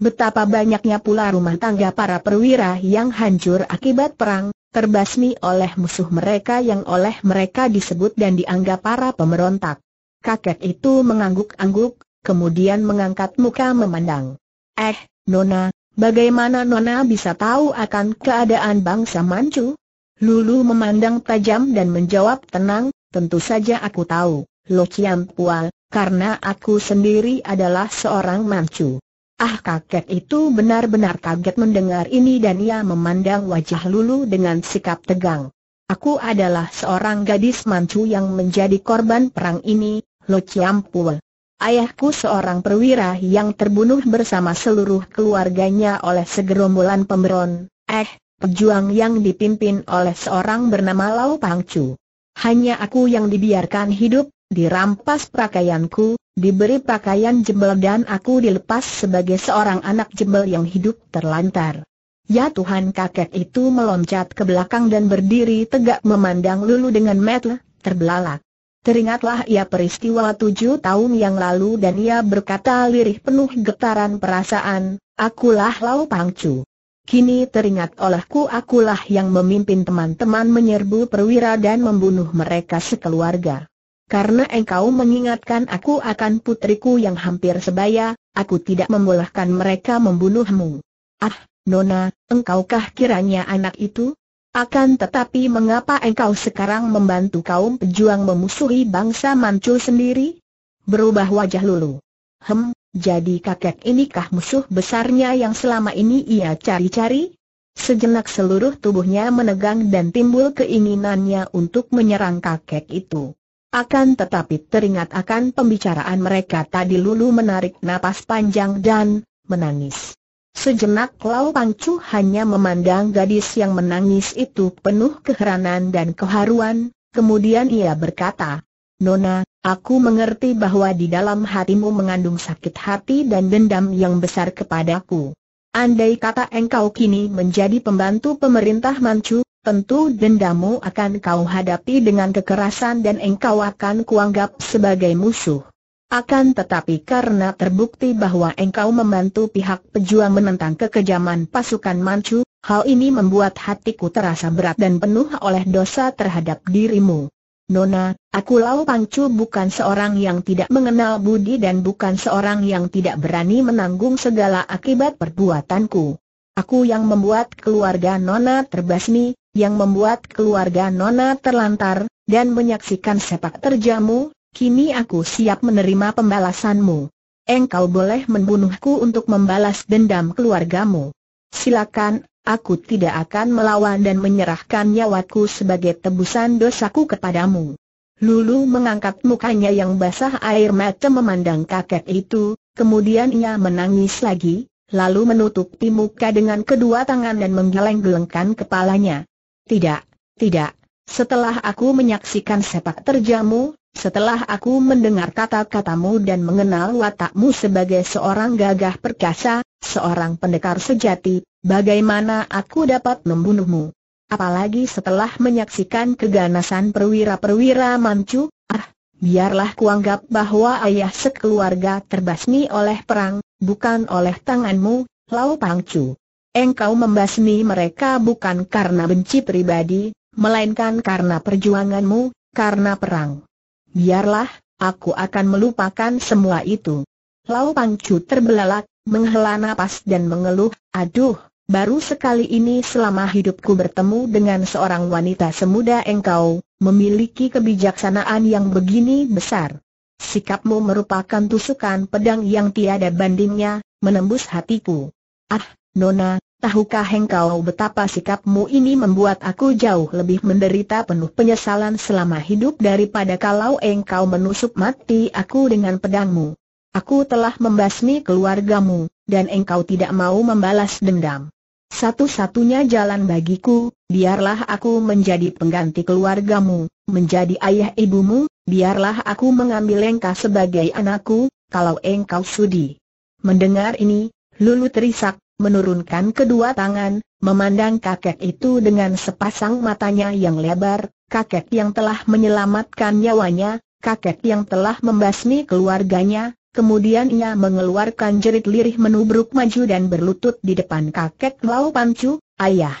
Betapa banyaknya pula rumah tangga para perwira yang hancur akibat perang, terbasmi oleh musuh mereka yang oleh mereka disebut dan dianggap para pemberontak. Kakek itu mengangguk-angguk, kemudian mengangkat muka memandang. Eh, Nona, bagaimana Nona bisa tahu akan keadaan bangsa Manchu? Lulu memandang tajam dan menjawab tenang, tentu saja aku tahu, Lo Chiang Pua, karena aku sendiri adalah seorang Manchu. Ah kakek itu benar-benar kaget mendengar ini dan ia memandang wajah Lulu dengan sikap tegang. Aku adalah seorang gadis mancu yang menjadi korban perang ini, Lo ciampul. Ayahku seorang perwira yang terbunuh bersama seluruh keluarganya oleh segerombolan pemberon, eh, pejuang yang dipimpin oleh seorang bernama Lau Pangcu. Hanya aku yang dibiarkan hidup, dirampas pakaianku, diberi pakaian jebel dan aku dilepas sebagai seorang anak jebel yang hidup terlantar. Ya Tuhan kakek itu meloncat ke belakang dan berdiri tegak memandang Lulu dengan metel, terbelalak. Teringatlah ia peristiwa tujuh tahun yang lalu dan ia berkata lirih penuh getaran perasaan, akulah Lau Pangcu. Kini teringat olehku akulah yang memimpin teman-teman menyerbu perwira dan membunuh mereka sekeluarga. Karena engkau mengingatkan aku akan putriku yang hampir sebaya, aku tidak membolehkan mereka membunuhmu. Ah, Nona, engkaukah kiranya anak itu? Akan tetapi mengapa engkau sekarang membantu kaum pejuang memusuhi bangsa Manchu sendiri? Berubah wajah Lulu. Hem, jadi kakek inikah musuh besarnya yang selama ini ia cari-cari? Sejenak seluruh tubuhnya menegang dan timbul keinginannya untuk menyerang kakek itu. Akan tetapi teringat akan pembicaraan mereka tadi Lulu menarik napas panjang dan menangis. Sejenak Lau Pangcu hanya memandang gadis yang menangis itu penuh keheranan dan keharuan, kemudian ia berkata, Nona, aku mengerti bahwa di dalam hatimu mengandung sakit hati dan dendam yang besar kepadaku. Andai kata engkau kini menjadi pembantu pemerintah Manchu, tentu dendamu akan kau hadapi dengan kekerasan dan engkau akan kuanggap sebagai musuh. Akan tetapi karena terbukti bahwa engkau membantu pihak pejuang menentang kekejaman pasukan Manchu, hal ini membuat hatiku terasa berat dan penuh oleh dosa terhadap dirimu. Nona, aku Lau Pangcu bukan seorang yang tidak mengenal budi dan bukan seorang yang tidak berani menanggung segala akibat perbuatanku. Aku yang membuat keluarga Nona terbasmi, yang membuat keluarga Nona terlantar, dan menyaksikan sepak terjamu, kini aku siap menerima pembalasanmu. Engkau boleh membunuhku untuk membalas dendam keluargamu. Silakan, aku tidak akan melawan dan menyerahkan nyawaku sebagai tebusan dosaku kepadamu. Lulu mengangkat mukanya yang basah air mata memandang kakek itu, kemudian ia menangis lagi, lalu menutupi muka dengan kedua tangan dan menggeleng-gelengkan kepalanya. Tidak, tidak. Setelah aku menyaksikan sepak terjamu, setelah aku mendengar kata-katamu dan mengenal watakmu sebagai seorang gagah perkasa, seorang pendekar sejati, bagaimana aku dapat membunuhmu? Apalagi setelah menyaksikan keganasan perwira-perwira mancu, ah, biarlah kuanggap bahwa ayah sekeluarga terbasmi oleh perang, bukan oleh tanganmu, Lau Pangcu. Engkau membasmi mereka bukan karena benci pribadi, melainkan karena perjuanganmu, karena perang. Biarlah, aku akan melupakan semua itu. Lau Pangcu terbelalak, menghela napas dan mengeluh, aduh, baru sekali ini selama hidupku bertemu dengan seorang wanita semuda engkau, memiliki kebijaksanaan yang begini besar. Sikapmu merupakan tusukan pedang yang tiada bandingnya, menembus hatiku. Ah, Nona, tahukah engkau betapa sikapmu ini membuat aku jauh lebih menderita penuh penyesalan selama hidup daripada kalau engkau menusuk mati aku dengan pedangmu. Aku telah membasmi keluargamu, dan engkau tidak mau membalas dendam. Satu-satunya jalan bagiku, biarlah aku menjadi pengganti keluargamu, menjadi ayah ibumu, biarlah aku mengambil engkau sebagai anakku, kalau engkau sudi. Mendengar ini, Lulu terisak, menurunkan kedua tangan, memandang kakek itu dengan sepasang matanya yang lebar, kakek yang telah menyelamatkan nyawanya, kakek yang telah membasmi keluarganya, kemudian ia mengeluarkan jerit lirih menubruk maju dan berlutut di depan kakek Lau Pancu, ayah.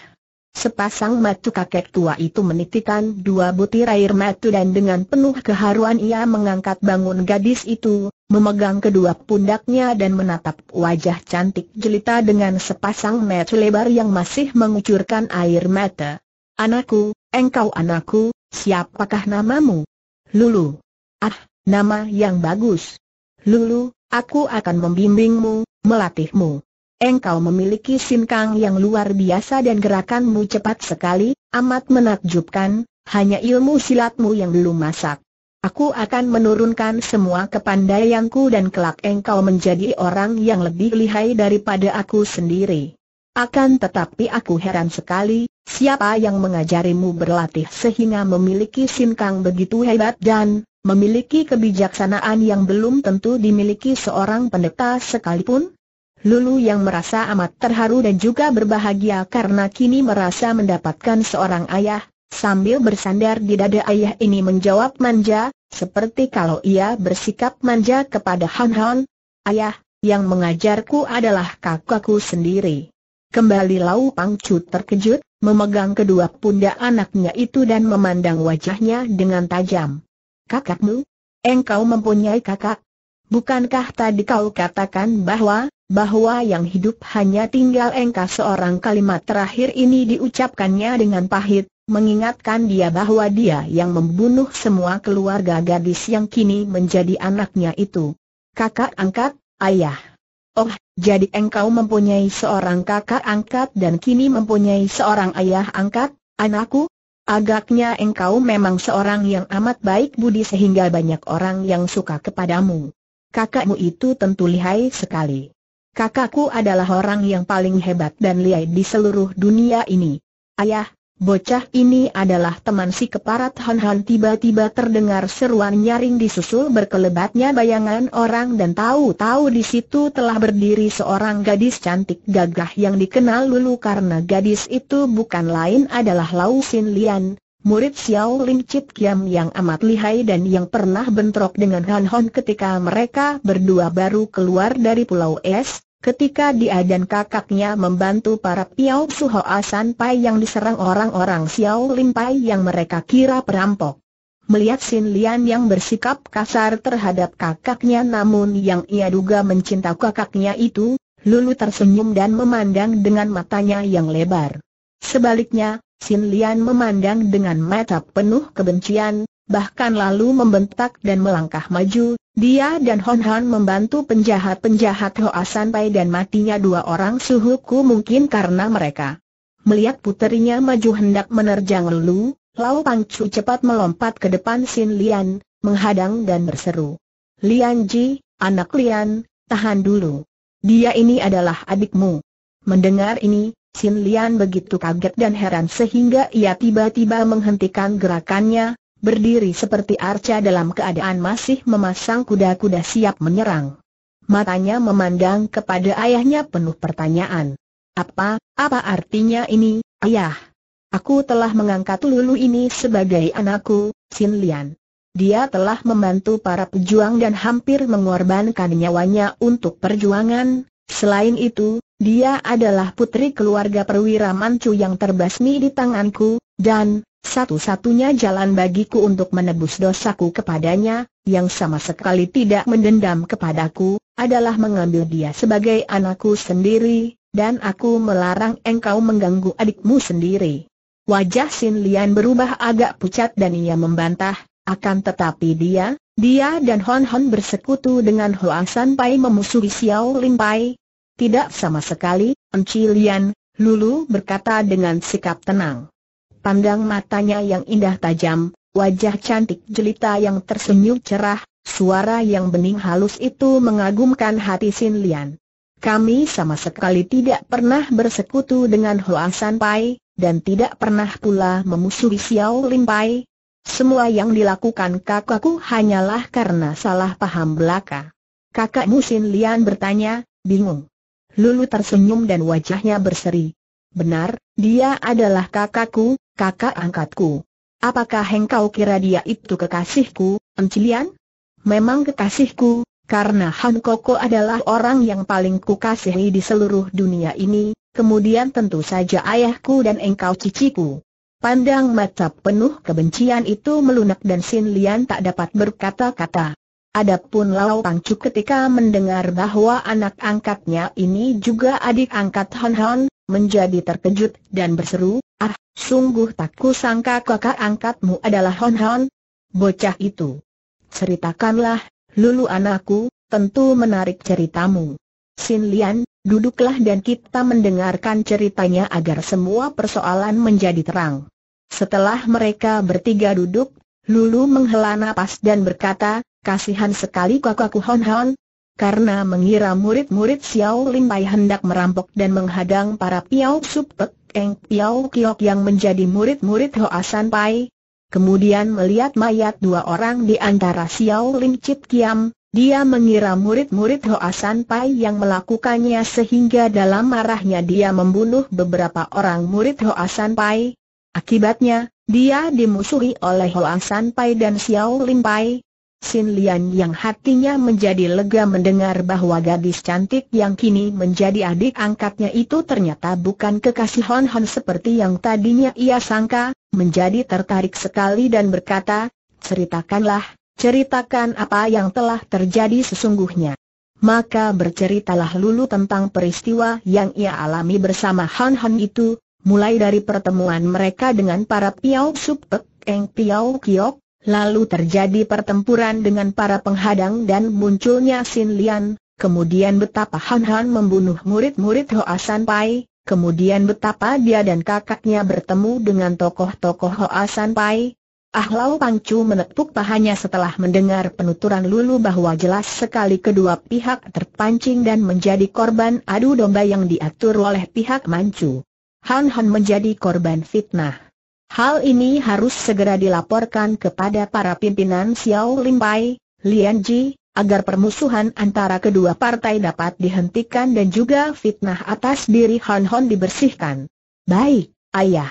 Sepasang mata kakek tua itu menitikan dua butir air mata dan dengan penuh keharuan ia mengangkat bangun gadis itu, memegang kedua pundaknya dan menatap wajah cantik jelita dengan sepasang mata lebar yang masih mengucurkan air mata. Anakku, engkau anakku, siapakah namamu? Lulu. Ah, nama yang bagus. Lulu, aku akan membimbingmu, melatihmu. Engkau memiliki sinkang yang luar biasa dan gerakanmu cepat sekali, amat menakjubkan, hanya ilmu silatmu yang belum masak. Aku akan menurunkan semua kepandaianku dan kelak engkau menjadi orang yang lebih lihai daripada aku sendiri. Akan tetapi aku heran sekali, siapa yang mengajarimu berlatih sehingga memiliki sinkang begitu hebat dan memiliki kebijaksanaan yang belum tentu dimiliki seorang pendeta sekalipun? Lulu yang merasa amat terharu dan juga berbahagia karena kini merasa mendapatkan seorang ayah, Sambil bersandar di dada ayah ini menjawab manja, seperti kalau ia bersikap manja kepada Han Han. Ayah, yang mengajarku adalah kakakku sendiri. Kembali Lau Pangcu terkejut, memegang kedua pundak anaknya itu dan memandang wajahnya dengan tajam. Kakakmu? Engkau mempunyai kakak? Bukankah tadi kau katakan bahwa, bahwa yang hidup hanya tinggal engkau seorang kalimat terakhir ini diucapkannya dengan pahit, mengingatkan dia bahwa dia yang membunuh semua keluarga gadis yang kini menjadi anaknya itu. Kakak angkat, ayah. Oh, jadi engkau mempunyai seorang kakak angkat dan kini mempunyai seorang ayah angkat, anakku? Agaknya engkau memang seorang yang amat baik budi sehingga banyak orang yang suka kepadamu. Kakakmu itu tentu lihai sekali. Kakakku adalah orang yang paling hebat dan lihai di seluruh dunia ini. Ayah, Bocah ini adalah teman si keparat Hon Hon tiba-tiba terdengar seruan nyaring disusul berkelebatnya bayangan orang dan tahu-tahu di situ telah berdiri seorang gadis cantik gagah yang dikenal Lulu karena gadis itu bukan lain adalah Lau Sin Lian, murid Xiao Lin Chit Kiam yang amat lihai dan yang pernah bentrok dengan Han Hon ketika mereka berdua baru keluar dari Pulau Es. Ketika dia dan kakaknya membantu para Piao Suho Asan Pai yang diserang orang-orang Xiao Lim Pai yang mereka kira perampok. Melihat Sin Lian yang bersikap kasar terhadap kakaknya namun yang ia duga mencinta kakaknya itu, Lulu tersenyum dan memandang dengan matanya yang lebar. Sebaliknya, Sin Lian memandang dengan mata penuh kebencian, bahkan lalu membentak dan melangkah maju, dia dan Hon Han membantu penjahat-penjahat Hoa sampai dan matinya dua orang suhuku mungkin karena mereka. Melihat puterinya maju hendak menerjang Lulu, Lau Chu cepat melompat ke depan Sin Lian, menghadang dan berseru. Lian Ji, anak Lian, tahan dulu. Dia ini adalah adikmu. Mendengar ini, Sin Lian begitu kaget dan heran sehingga ia tiba-tiba menghentikan gerakannya, berdiri seperti arca dalam keadaan masih memasang kuda-kuda siap menyerang. Matanya memandang kepada ayahnya penuh pertanyaan. Apa, apa artinya ini, ayah? Aku telah mengangkat Lulu ini sebagai anakku, Sin Lian. Dia telah membantu para pejuang dan hampir mengorbankan nyawanya untuk perjuangan. Selain itu, dia adalah putri keluarga perwira Manchu yang terbasmi di tanganku, dan, satu-satunya jalan bagiku untuk menebus dosaku kepadanya, yang sama sekali tidak mendendam kepadaku, adalah mengambil dia sebagai anakku sendiri, dan aku melarang engkau mengganggu adikmu sendiri. Wajah Sin Lian berubah agak pucat dan ia membantah, akan tetapi dia, dia dan Hon Hon bersekutu dengan Hoa San Pai memusuhi Xiao Lim Pai. Tidak sama sekali, Enci Lian, Lulu berkata dengan sikap tenang pandang matanya yang indah tajam, wajah cantik jelita yang tersenyum cerah, suara yang bening halus itu mengagumkan hati Sin Lian. Kami sama sekali tidak pernah bersekutu dengan Hoa San Pai, dan tidak pernah pula memusuhi Xiao Lin Pai. Semua yang dilakukan kakakku hanyalah karena salah paham belaka. Kakakmu Sin Lian bertanya, bingung. Lulu tersenyum dan wajahnya berseri. Benar, dia adalah kakakku, kakak angkatku. Apakah engkau kira dia itu kekasihku, Encilian? Memang kekasihku, karena Han Koko adalah orang yang paling kukasihi di seluruh dunia ini, kemudian tentu saja ayahku dan engkau ciciku. Pandang mata penuh kebencian itu melunak dan Sin Lian tak dapat berkata-kata. Adapun Lau Pangcu ketika mendengar bahwa anak angkatnya ini juga adik angkat Han Han, menjadi terkejut dan berseru, Sungguh tak kusangka kakak angkatmu adalah Hon Hon, bocah itu. Ceritakanlah, Lulu anakku, tentu menarik ceritamu. Sin Lian, duduklah dan kita mendengarkan ceritanya agar semua persoalan menjadi terang. Setelah mereka bertiga duduk, Lulu menghela napas dan berkata, kasihan sekali kakakku Hon Hon, karena mengira murid-murid Xiao Limbai hendak merampok dan menghadang para Piao Supek, Eng Piao Kiok yang menjadi murid-murid Hoa San Pai. Kemudian melihat mayat dua orang di antara Xiao Lim Chit Kiam, dia mengira murid-murid Hoa San Pai yang melakukannya sehingga dalam marahnya dia membunuh beberapa orang murid Hoa San Pai. Akibatnya, dia dimusuhi oleh Hoa San Pai dan Xiao Lim Pai. Sin Lian yang hatinya menjadi lega mendengar bahwa gadis cantik yang kini menjadi adik angkatnya itu ternyata bukan kekasih Hon Hon seperti yang tadinya ia sangka, menjadi tertarik sekali dan berkata, ceritakanlah, ceritakan apa yang telah terjadi sesungguhnya. Maka berceritalah Lulu tentang peristiwa yang ia alami bersama Hon Hon itu, mulai dari pertemuan mereka dengan para Piao Supek Eng Piao Kiok, Lalu terjadi pertempuran dengan para penghadang dan munculnya Sin Lian, kemudian betapa Han Han membunuh murid-murid Hoa San Pai, kemudian betapa dia dan kakaknya bertemu dengan tokoh-tokoh Hoa San Pai. Ah Lau Pangcu menepuk pahanya setelah mendengar penuturan Lulu bahwa jelas sekali kedua pihak terpancing dan menjadi korban adu domba yang diatur oleh pihak Manchu. Han Han menjadi korban fitnah. Hal ini harus segera dilaporkan kepada para pimpinan Xiao Pai, Lian Ji, agar permusuhan antara kedua partai dapat dihentikan dan juga fitnah atas diri Han Hon dibersihkan. Baik, ayah.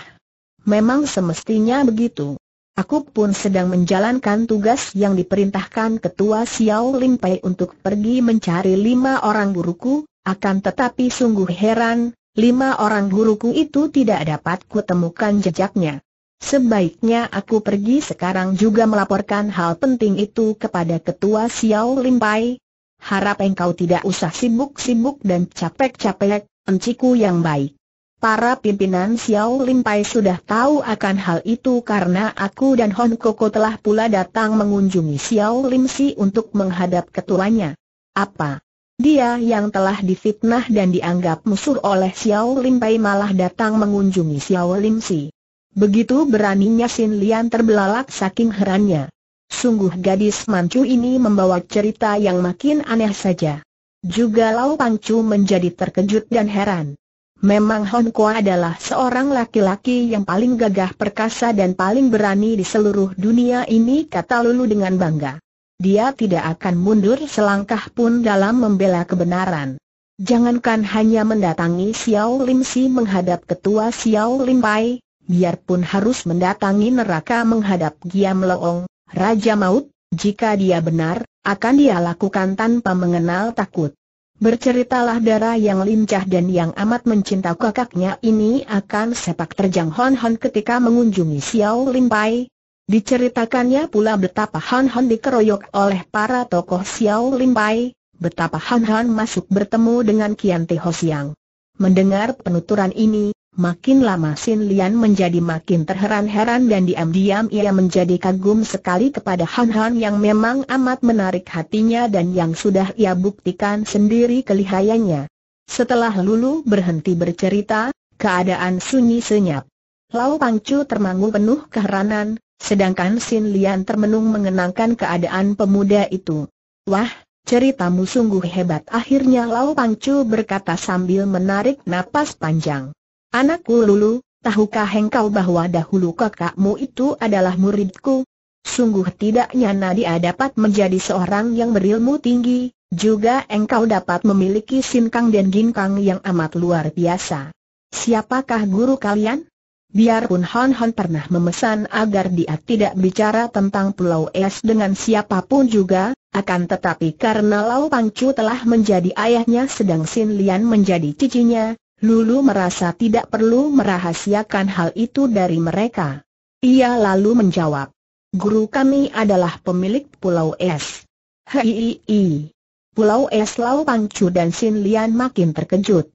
Memang semestinya begitu. Aku pun sedang menjalankan tugas yang diperintahkan ketua Xiao Pai untuk pergi mencari lima orang guruku, akan tetapi sungguh heran, lima orang guruku itu tidak dapat kutemukan jejaknya. Sebaiknya aku pergi sekarang juga melaporkan hal penting itu kepada ketua Xiao Limpai. Harap engkau tidak usah sibuk-sibuk dan capek-capek, enciku yang baik. Para pimpinan Xiao Limpai sudah tahu akan hal itu karena aku dan Hon Koko telah pula datang mengunjungi Xiao Lim Si untuk menghadap ketuanya. Apa? Dia yang telah difitnah dan dianggap musuh oleh Xiao Limpai malah datang mengunjungi Xiao Lim Si. Begitu beraninya Sin Lian terbelalak saking herannya. Sungguh gadis mancu ini membawa cerita yang makin aneh saja. Juga Lau Pangcu menjadi terkejut dan heran. Memang Hon Kua adalah seorang laki-laki yang paling gagah perkasa dan paling berani di seluruh dunia ini kata Lulu dengan bangga. Dia tidak akan mundur selangkah pun dalam membela kebenaran. Jangankan hanya mendatangi Xiao Lim Si menghadap ketua Xiao Lim Pai, biarpun harus mendatangi neraka menghadap Giam Leong, Raja Maut, jika dia benar, akan dia lakukan tanpa mengenal takut. Berceritalah darah yang lincah dan yang amat mencinta kakaknya ini akan sepak terjang Hon Hon ketika mengunjungi Xiao Lim Pai. Diceritakannya pula betapa Hon Hon dikeroyok oleh para tokoh Xiao Lim Pai, betapa Hon Hon masuk bertemu dengan Kian Tihosiang. Mendengar penuturan ini, Makin lama Sin Lian menjadi makin terheran-heran dan diam-diam ia menjadi kagum sekali kepada Han Han yang memang amat menarik hatinya dan yang sudah ia buktikan sendiri kelihayannya. Setelah Lulu berhenti bercerita, keadaan sunyi senyap. Lau Pangcu termangu penuh keheranan, sedangkan Sin Lian termenung mengenangkan keadaan pemuda itu. Wah, ceritamu sungguh hebat akhirnya Lau Pangcu berkata sambil menarik napas panjang. Anakku Lulu, tahukah engkau bahwa dahulu kakakmu itu adalah muridku? Sungguh tidak nyana dia dapat menjadi seorang yang berilmu tinggi, juga engkau dapat memiliki sinkang dan ginkang yang amat luar biasa. Siapakah guru kalian? Biarpun Hon Hon pernah memesan agar dia tidak bicara tentang Pulau Es dengan siapapun juga, akan tetapi karena Lau Pangcu telah menjadi ayahnya sedang Sin Lian menjadi cicinya, Lulu merasa tidak perlu merahasiakan hal itu dari mereka. Ia lalu menjawab, Guru kami adalah pemilik Pulau Es. Hei, Pulau Es Lau Pangcu dan Sin Lian makin terkejut.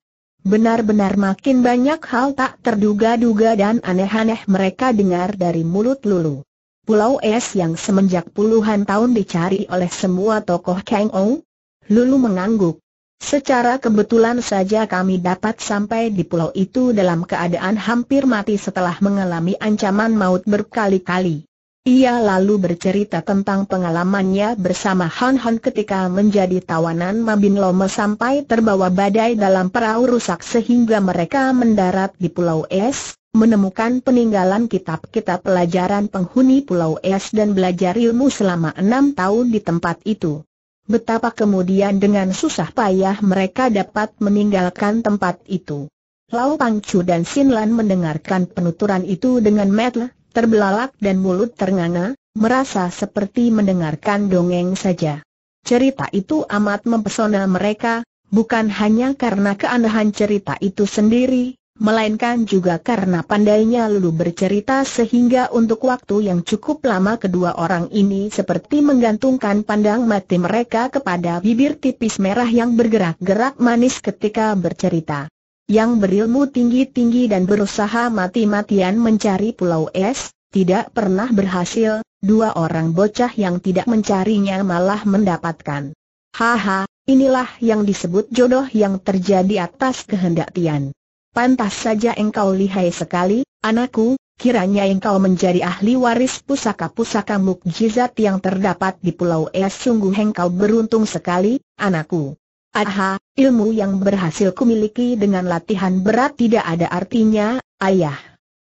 Benar-benar makin banyak hal tak terduga-duga dan aneh-aneh mereka dengar dari mulut Lulu. Pulau Es yang semenjak puluhan tahun dicari oleh semua tokoh Kang Ong? Lulu mengangguk. Secara kebetulan saja kami dapat sampai di pulau itu dalam keadaan hampir mati setelah mengalami ancaman maut berkali-kali. Ia lalu bercerita tentang pengalamannya bersama Han Han ketika menjadi tawanan Mabin Loma sampai terbawa badai dalam perahu rusak sehingga mereka mendarat di Pulau Es, menemukan peninggalan kitab-kitab pelajaran penghuni Pulau Es dan belajar ilmu selama enam tahun di tempat itu. Betapa kemudian dengan susah payah mereka dapat meninggalkan tempat itu. Lau Pangcu dan Lan mendengarkan penuturan itu dengan metel, terbelalak dan mulut ternganga, merasa seperti mendengarkan dongeng saja. Cerita itu amat mempesona mereka, bukan hanya karena keanehan cerita itu sendiri, melainkan juga karena pandainya Lulu bercerita sehingga untuk waktu yang cukup lama kedua orang ini seperti menggantungkan pandang mati mereka kepada bibir tipis merah yang bergerak-gerak manis ketika bercerita. Yang berilmu tinggi-tinggi dan berusaha mati-matian mencari pulau es, tidak pernah berhasil, dua orang bocah yang tidak mencarinya malah mendapatkan. Haha, inilah yang disebut jodoh yang terjadi atas kehendak Tian pantas saja engkau lihai sekali, anakku, kiranya engkau menjadi ahli waris pusaka-pusaka mukjizat yang terdapat di Pulau Es sungguh engkau beruntung sekali, anakku. Aha, ilmu yang berhasil kumiliki dengan latihan berat tidak ada artinya, ayah.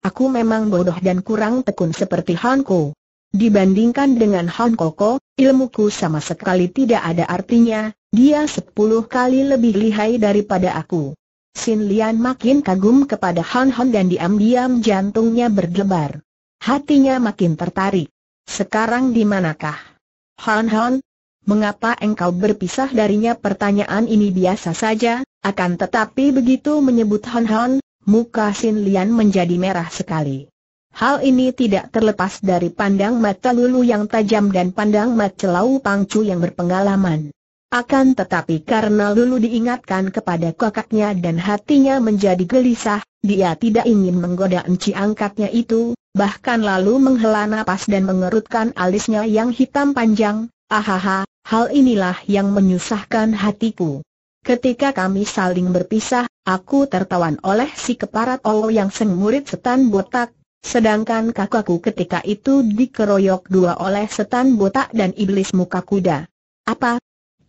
Aku memang bodoh dan kurang tekun seperti Hanko. Dibandingkan dengan Han Koko, ilmuku sama sekali tidak ada artinya, dia sepuluh kali lebih lihai daripada aku. Sin Lian makin kagum kepada Han Han dan diam-diam jantungnya berdebar. Hatinya makin tertarik. Sekarang di manakah? Han Han, mengapa engkau berpisah darinya? Pertanyaan ini biasa saja, akan tetapi begitu menyebut Han Han, muka Sin Lian menjadi merah sekali. Hal ini tidak terlepas dari pandang mata Lulu yang tajam dan pandang mata Lau Pangcu yang berpengalaman. Akan tetapi karena Lulu diingatkan kepada kakaknya dan hatinya menjadi gelisah, dia tidak ingin menggoda enci angkatnya itu, bahkan lalu menghela napas dan mengerutkan alisnya yang hitam panjang, ahaha, hal inilah yang menyusahkan hatiku. Ketika kami saling berpisah, aku tertawan oleh si keparat allah yang sengurit setan botak, sedangkan kakakku ketika itu dikeroyok dua oleh setan botak dan iblis muka kuda. Apa,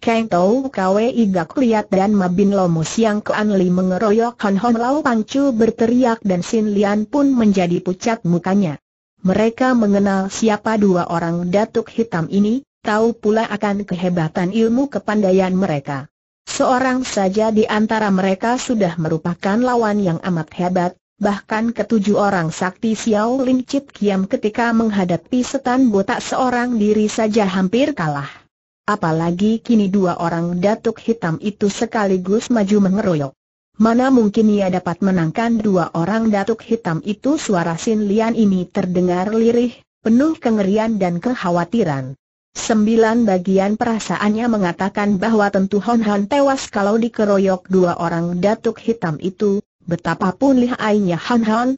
Kang Tau Kwe Iga Liat dan Mabin Lomu Siang Kuan Li mengeroyok Han Hon Lau Pangcu berteriak dan Sin Lian pun menjadi pucat mukanya. Mereka mengenal siapa dua orang datuk hitam ini, tahu pula akan kehebatan ilmu kepandaian mereka. Seorang saja di antara mereka sudah merupakan lawan yang amat hebat, Bahkan ketujuh orang sakti Xiao Lin Chit Kiam ketika menghadapi setan botak seorang diri saja hampir kalah. Apalagi kini dua orang datuk hitam itu sekaligus maju mengeroyok. Mana mungkin ia dapat menangkan dua orang datuk hitam itu suara Sin Lian ini terdengar lirih, penuh kengerian dan kekhawatiran. Sembilan bagian perasaannya mengatakan bahwa tentu Hon Han tewas kalau dikeroyok dua orang datuk hitam itu, betapapun lihainya Hon Han.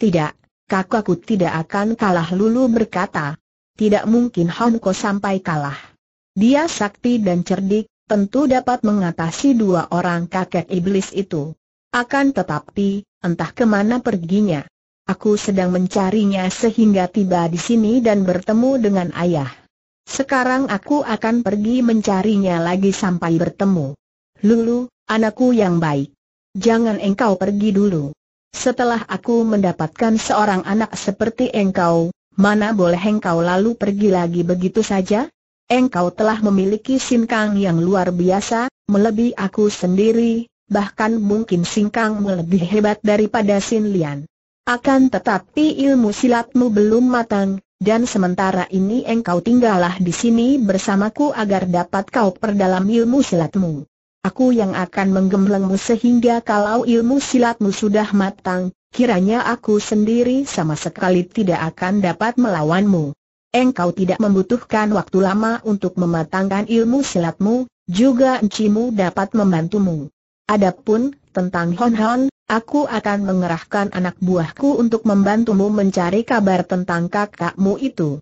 Tidak, kakakku tidak akan kalah Lulu berkata. Tidak mungkin Hon Ko sampai kalah. Dia sakti dan cerdik, tentu dapat mengatasi dua orang kakek iblis itu. Akan tetapi, entah kemana perginya. Aku sedang mencarinya sehingga tiba di sini dan bertemu dengan ayah. Sekarang aku akan pergi mencarinya lagi sampai bertemu. Lulu, anakku yang baik. Jangan engkau pergi dulu. Setelah aku mendapatkan seorang anak seperti engkau, mana boleh engkau lalu pergi lagi begitu saja? engkau telah memiliki singkang yang luar biasa, melebihi aku sendiri, bahkan mungkin singkangmu lebih hebat daripada Sin Lian. Akan tetapi ilmu silatmu belum matang, dan sementara ini engkau tinggallah di sini bersamaku agar dapat kau perdalam ilmu silatmu. Aku yang akan menggemblengmu sehingga kalau ilmu silatmu sudah matang, kiranya aku sendiri sama sekali tidak akan dapat melawanmu engkau tidak membutuhkan waktu lama untuk mematangkan ilmu silatmu, juga encimu dapat membantumu. Adapun, tentang Hon Hon, aku akan mengerahkan anak buahku untuk membantumu mencari kabar tentang kakakmu itu.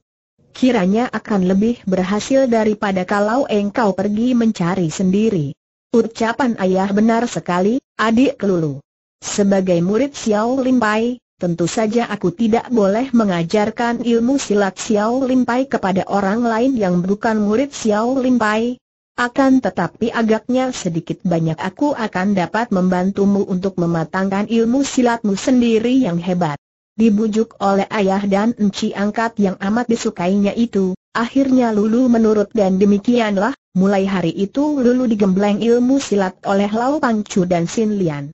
Kiranya akan lebih berhasil daripada kalau engkau pergi mencari sendiri. Ucapan ayah benar sekali, adik kelulu. Sebagai murid Xiao Limpai, Tentu saja aku tidak boleh mengajarkan ilmu silat Xiao Limpai kepada orang lain yang bukan murid Xiao Limpai. Akan tetapi agaknya sedikit banyak aku akan dapat membantumu untuk mematangkan ilmu silatmu sendiri yang hebat. Dibujuk oleh ayah dan enci angkat yang amat disukainya itu, akhirnya Lulu menurut dan demikianlah, mulai hari itu Lulu digembleng ilmu silat oleh Lau Pangcu dan Sin Lian.